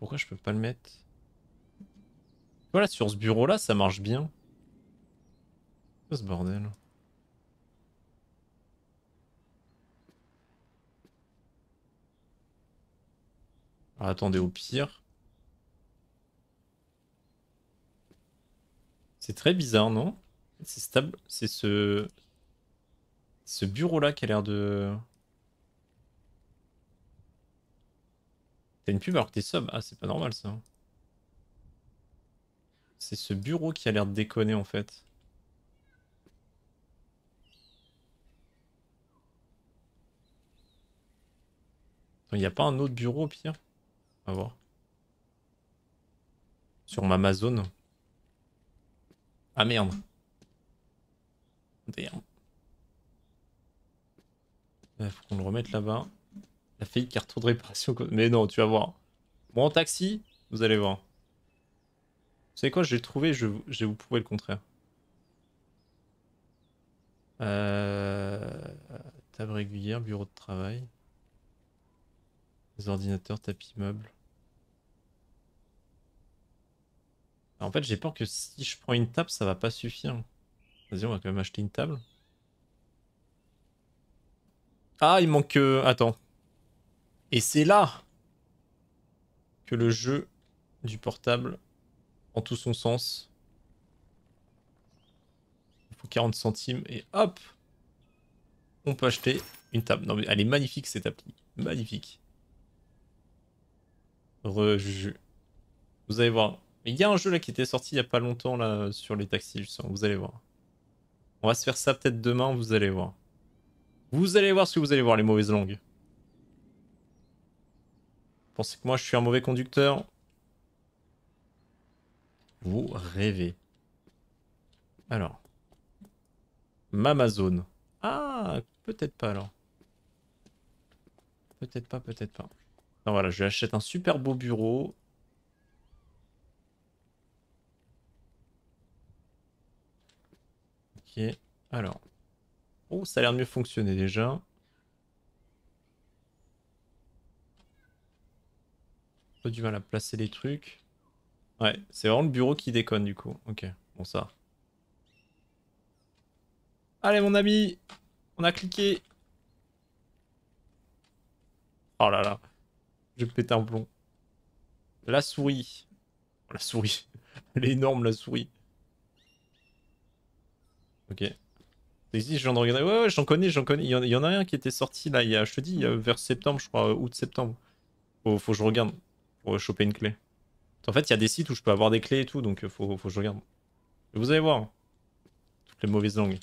Pourquoi je peux pas le mettre Voilà, sur ce bureau-là, ça marche bien. ce bordel ah, attendez, au pire... C'est très bizarre, non C'est stable. C'est ce... Ce bureau-là qui a l'air de... une pub alors que t'es Ah, c'est pas normal ça. C'est ce bureau qui a l'air de déconner en fait. Il n'y a pas un autre bureau au pire On va voir. Sur Amazon. Ah merde. on euh, Faut qu'on le remette là-bas. La fille carton de réparation. Mais non, tu vas voir. Bon, en taxi, vous allez voir. Vous savez quoi, j'ai trouvé, je, vais vous prouver le contraire. Euh, table régulière, bureau de travail. Les ordinateurs, tapis meubles. En fait, j'ai peur que si je prends une table, ça va pas suffire. Vas-y, on va quand même acheter une table. Ah, il manque... attends. Et c'est là que le jeu du portable en tout son sens. Il faut 40 centimes et hop On peut acheter une table. Non mais elle est magnifique cette appli. Magnifique. Vous allez voir. Il y a un jeu là qui était sorti il y a pas longtemps là sur les taxis justement. Vous allez voir. On va se faire ça peut-être demain, vous allez voir. Vous allez voir ce que vous allez voir les mauvaises langues. C'est que moi je suis un mauvais conducteur Vous rêvez. Alors. Zone. Ah, peut-être pas alors. Peut-être pas, peut-être pas. Non, voilà, je lui achète un super beau bureau. Ok, alors. Oh, ça a l'air de mieux fonctionner déjà. Pas du mal à placer les trucs. Ouais, c'est vraiment le bureau qui déconne du coup. Ok, bon ça. Allez mon ami, on a cliqué. Oh là là, je vais péter un plomb. La souris. Oh, la souris. Elle est énorme la souris. Ok. existe, je viens Ouais, ouais, j'en connais, j'en connais. Il y, en, a un qui était sorti là, il y a, je te dis, vers septembre, je crois, euh, août-septembre. Faut, faut que je regarde pour choper une clé. En fait, il y a des sites où je peux avoir des clés et tout, donc euh, faut, faut que je regarde. Vous allez voir. Hein. Toutes les mauvaises langues.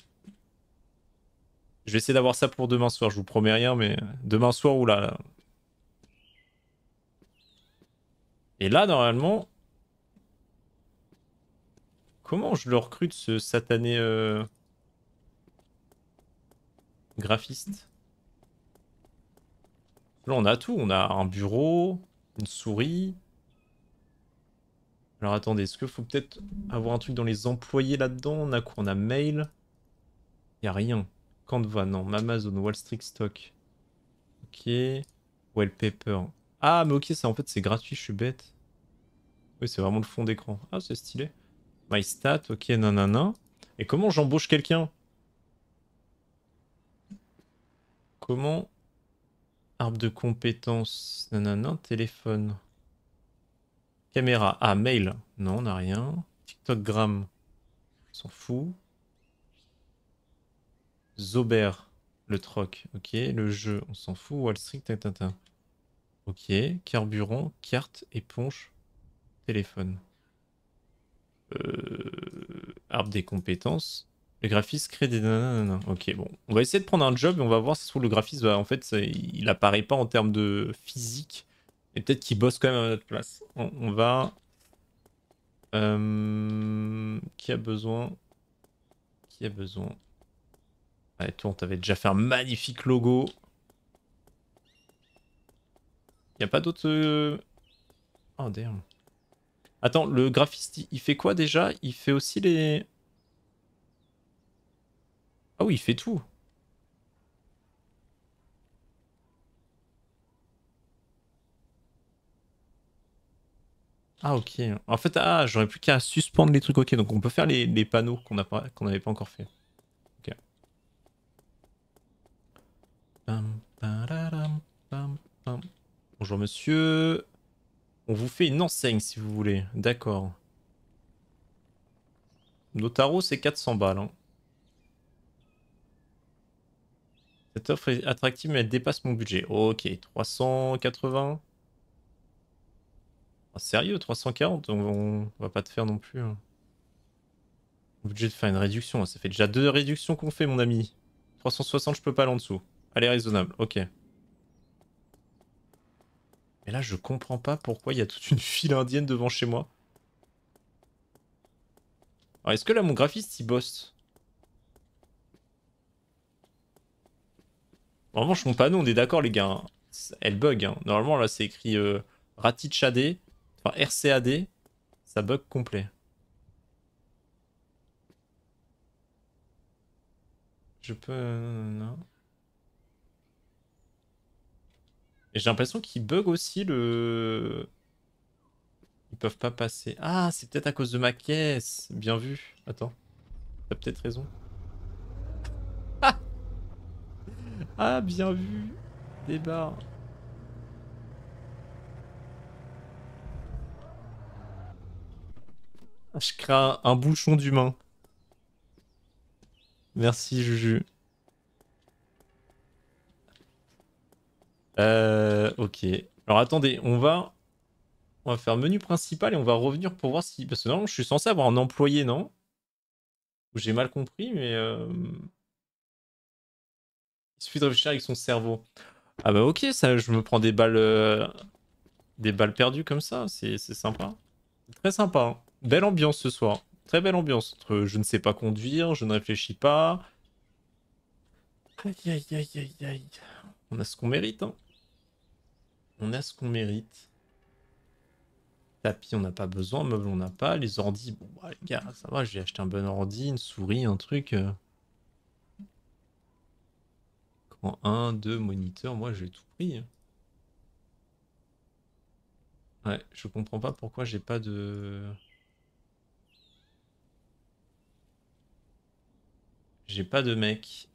Je vais essayer d'avoir ça pour demain soir, je vous promets rien, mais euh, demain soir ou là. Et là, normalement. Comment je le recrute ce satané euh, graphiste Là, on a tout. On a un bureau, une souris. Alors attendez, est-ce qu'il faut peut-être avoir un truc dans les employés là-dedans On a quoi On a mail. n'y a rien. Canva, non. Amazon, Wall Street Stock. Ok. Wallpaper. Ah, mais ok, ça en fait c'est gratuit, je suis bête. Oui, c'est vraiment le fond d'écran. Ah, c'est stylé. My stat, ok, nanana. Et comment j'embauche quelqu'un Comment Arbre de compétences, nanana, téléphone. Caméra, ah, mail. Non, on n'a rien. TikTok Gram. on s'en fout. Zober, le troc, ok. Le jeu, on s'en fout. Wall Street, tatata. Ok, carburant, carte, éponge, téléphone. Euh, arbre des compétences. Le graphiste crée des non Ok, bon. On va essayer de prendre un job et on va voir si le graphiste, bah, en fait, il apparaît pas en termes de physique. Et peut-être qu'il bosse quand même à notre place. On, va... Euh, qui a besoin Qui a besoin Allez, toi, on t'avait déjà fait un magnifique logo. Y a pas d'autres... Euh, oh, damn. Attends, le graphiste, il fait quoi déjà Il fait aussi les... Ah oui, il fait tout. Ah ok. En fait, ah, j'aurais plus qu'à suspendre les trucs. Ok, donc on peut faire les, panneaux qu'on n'avait pas encore fait. Ok. Bonjour monsieur. On vous fait une enseigne si vous voulez. D'accord. Notaro, c'est 400 balles. Hein. Cette offre est attractive, mais elle dépasse mon budget. Ok, 380. Ah, sérieux, 340 on, va pas te faire non plus. Hein. Mon Budget de faire une réduction. Ça fait déjà deux réductions qu'on fait, mon ami. 360, je peux pas aller en dessous. est raisonnable. Ok. Mais là, je comprends pas pourquoi il y a toute une file indienne devant chez moi. Alors, est-ce que là, mon graphiste, il bosse je revanche, mon panneau, on est d'accord, les gars. Hein, elle bug. Hein. Normalement, là, c'est écrit euh, Enfin, RCAD. Ça bug complet. Je peux. Euh, non. j'ai l'impression qu'ils bug aussi le. Ils peuvent pas passer. Ah, c'est peut-être à cause de ma caisse. Bien vu. Attends. T'as peut-être raison. Ah, bien vu. Des ah, Je crains un bouchon d'humain. Merci, Juju. Euh, ok. Alors attendez, on va... On va faire menu principal et on va revenir pour voir si... Parce que normalement, je suis censé avoir un employé, non J'ai mal compris, mais... Euh, il suffit de réfléchir avec son cerveau. Ah bah ok, ça, je me prends des balles, euh, des balles perdues comme ça, c'est sympa. Très sympa. Hein. Belle ambiance ce soir. Très belle ambiance. Entre je ne sais pas conduire, je ne réfléchis pas. On a ce qu'on mérite. Hein. On a ce qu'on mérite. Tapis, on n'a pas besoin. meubles on n'a pas. Les ordi, bon bah les gars, ça va, j'ai acheté un bon ordi, une souris, un truc. Euh. Un, deux 2, moniteur, moi j'ai tout pris. Hein. Ouais, je comprends pas pourquoi j'ai pas de... J'ai pas de mec.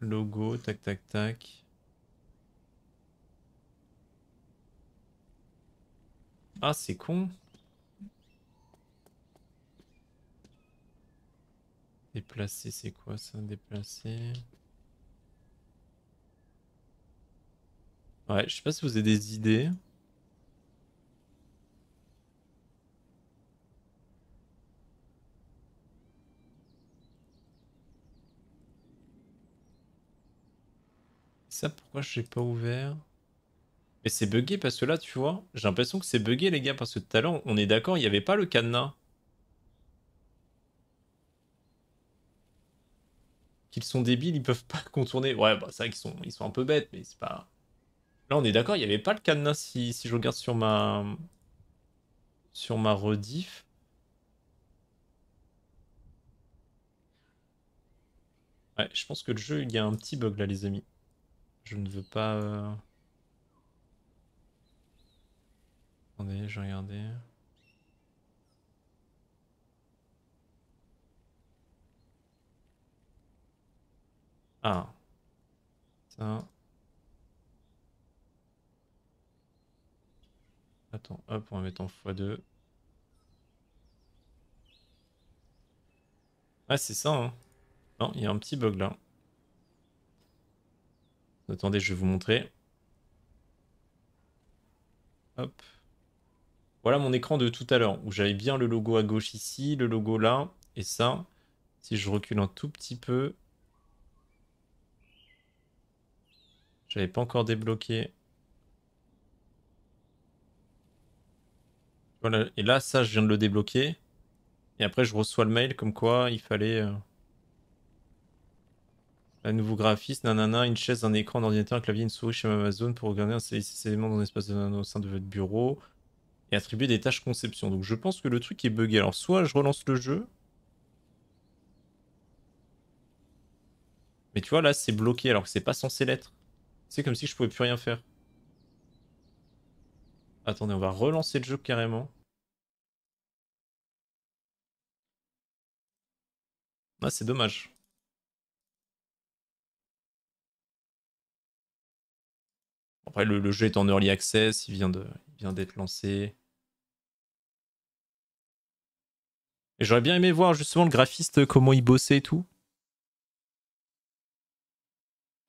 Logo, tac tac tac. Ah, c'est con. Déplacer, c'est quoi ça Déplacer. Ouais, je sais pas si vous avez des idées. Ça, pourquoi je l'ai pas ouvert Mais c'est bugué, parce que là, tu vois, j'ai l'impression que c'est bugué, les gars, parce que tout à l'heure, on est d'accord, il n'y avait pas le cadenas. Qu'ils sont débiles, ils peuvent pas contourner. Ouais, bah, c'est vrai sont, ils sont un peu bêtes, mais c'est pas. Là, on est d'accord, il n'y avait pas le cadenas si, je regarde sur ma. Sur ma rediff. Ouais, je pense que le jeu, il y a un petit bug là, les amis. Je ne veux pas. Euh, Attendez, je vais regarder. Ah. Ça. Attends, hop, on va mettre en x2. Ah, c'est ça, hein. Non, il y a un petit bug là. Attendez, je vais vous montrer. Hop. Voilà mon écran de tout à l'heure, où j'avais bien le logo à gauche ici, le logo là, et ça. Si je recule un tout petit peu... J'avais pas encore débloqué et là, ça, je viens de le débloquer. Et après, je reçois le mail comme quoi il fallait. Euh, un nouveau graphiste, nanana, une chaise, un écran, un ordinateur, un clavier, une souris chez Amazon pour regarder ces éléments dans l'espace au sein de votre bureau et attribuer des tâches conception. Donc je pense que le truc est bugué Alors soit je relance le jeu. Mais tu vois là c'est bloqué alors que c'est pas censé l'être. C'est comme si je pouvais plus rien faire. Attendez, on va relancer le jeu carrément. Ah, c'est dommage. Après, le, jeu est en early access, il vient d'être lancé. Et j'aurais bien aimé voir justement le graphiste, comment il bossait et tout.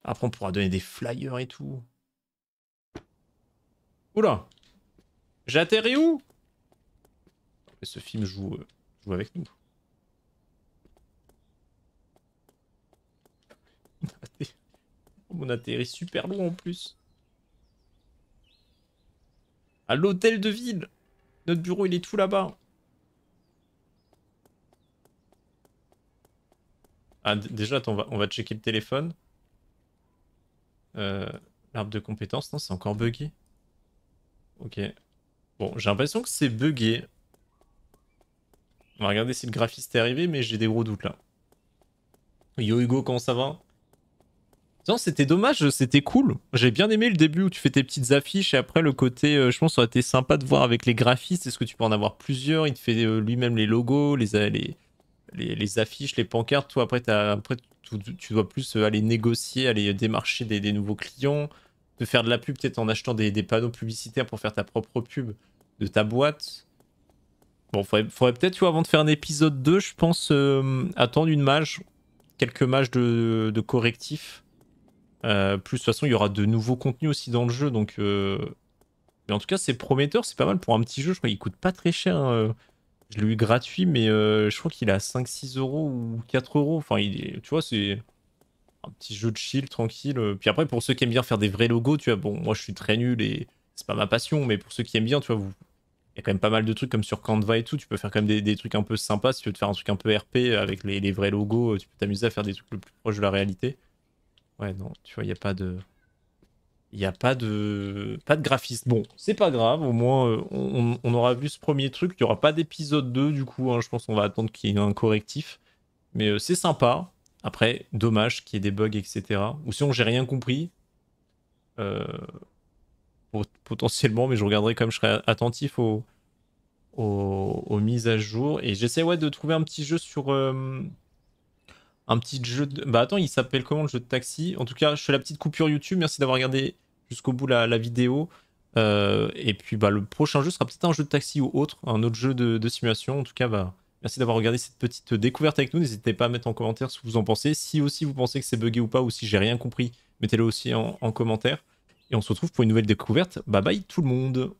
Après, on pourra donner des flyers et tout. Oula J'ai atterri où ce film joue, euh, joue avec nous. On atterrit super loin en plus. À l'hôtel de ville. Notre bureau, il est tout là-bas. Ah, déjà, attends, on va, on checker le téléphone. Euh, l'arbre de compétences, non, c'est encore buggé. Ok. Bon, j'ai l'impression que c'est buggé. On va regarder si le graphiste est arrivé, mais j'ai des gros doutes là. Yo Hugo, comment ça va non, c'était dommage, c'était cool. J'ai bien aimé le début où tu fais tes petites affiches et après le côté, euh, je pense, ça aurait été sympa de voir avec les graphistes. Est-ce que tu peux en avoir plusieurs Il te fait euh, lui-même les logos, euh, les, les, affiches, les pancartes. Toi, après, après tu, dois plus aller négocier, aller démarcher des, nouveaux clients, de faire de la pub peut-être en achetant des, panneaux publicitaires pour faire ta propre pub de ta boîte. Bon, faudrait, faudrait peut-être, tu vois, avant de faire un épisode 2, je pense, attendre une mage, quelques mages de, de correctifs euh, plus de toute façon, il y aura de nouveaux contenus aussi dans le jeu. Donc, euh, mais en tout cas, c'est prometteur, c'est pas mal pour un petit jeu. Je crois qu'il coûte pas très cher. Hein. Je l'ai eu gratuit, mais euh, je crois qu'il est à 5-6 euros ou 4 euros. Enfin, il tu vois, c'est un petit jeu de chill, tranquille. Puis après, pour ceux qui aiment bien faire des vrais logos, tu vois, bon, moi je suis très nul et c'est pas ma passion, mais pour ceux qui aiment bien, tu vois, vous... il y a quand même pas mal de trucs comme sur Canva et tout. Tu peux faire quand même des, trucs un peu sympas. Si tu veux te faire un truc un peu RP avec les, les vrais logos, tu peux t'amuser à faire des trucs le plus proche de la réalité. Ouais, non, tu vois, il n'y a pas de. Il n'y a pas de, pas de graphiste. Bon, c'est pas grave, au moins euh, on, aura vu ce premier truc. Il n'y aura pas d'épisode 2 du coup, hein, je pense qu'on va attendre qu'il y ait un correctif. Mais euh, c'est sympa. Après, dommage qu'il y ait des bugs, etc. Ou sinon, j'ai rien compris. Euh, potentiellement, mais je regarderai comme je serai attentif aux, aux, aux mises à jour. Et j'essaie ouais, de trouver un petit jeu sur, un petit jeu de... Bah attends, il s'appelle comment le jeu de taxi En tout cas, je fais la petite coupure YouTube. Merci d'avoir regardé jusqu'au bout la, vidéo. Euh, et puis bah, le prochain jeu sera peut-être un jeu de taxi ou autre, un autre jeu de, simulation. En tout cas, bah, merci d'avoir regardé cette petite découverte avec nous. N'hésitez pas à mettre en commentaire ce que vous en pensez. Si aussi vous pensez que c'est buggé ou pas, ou si j'ai rien compris, mettez-le aussi en commentaire. Et on se retrouve pour une nouvelle découverte. Bye bye tout le monde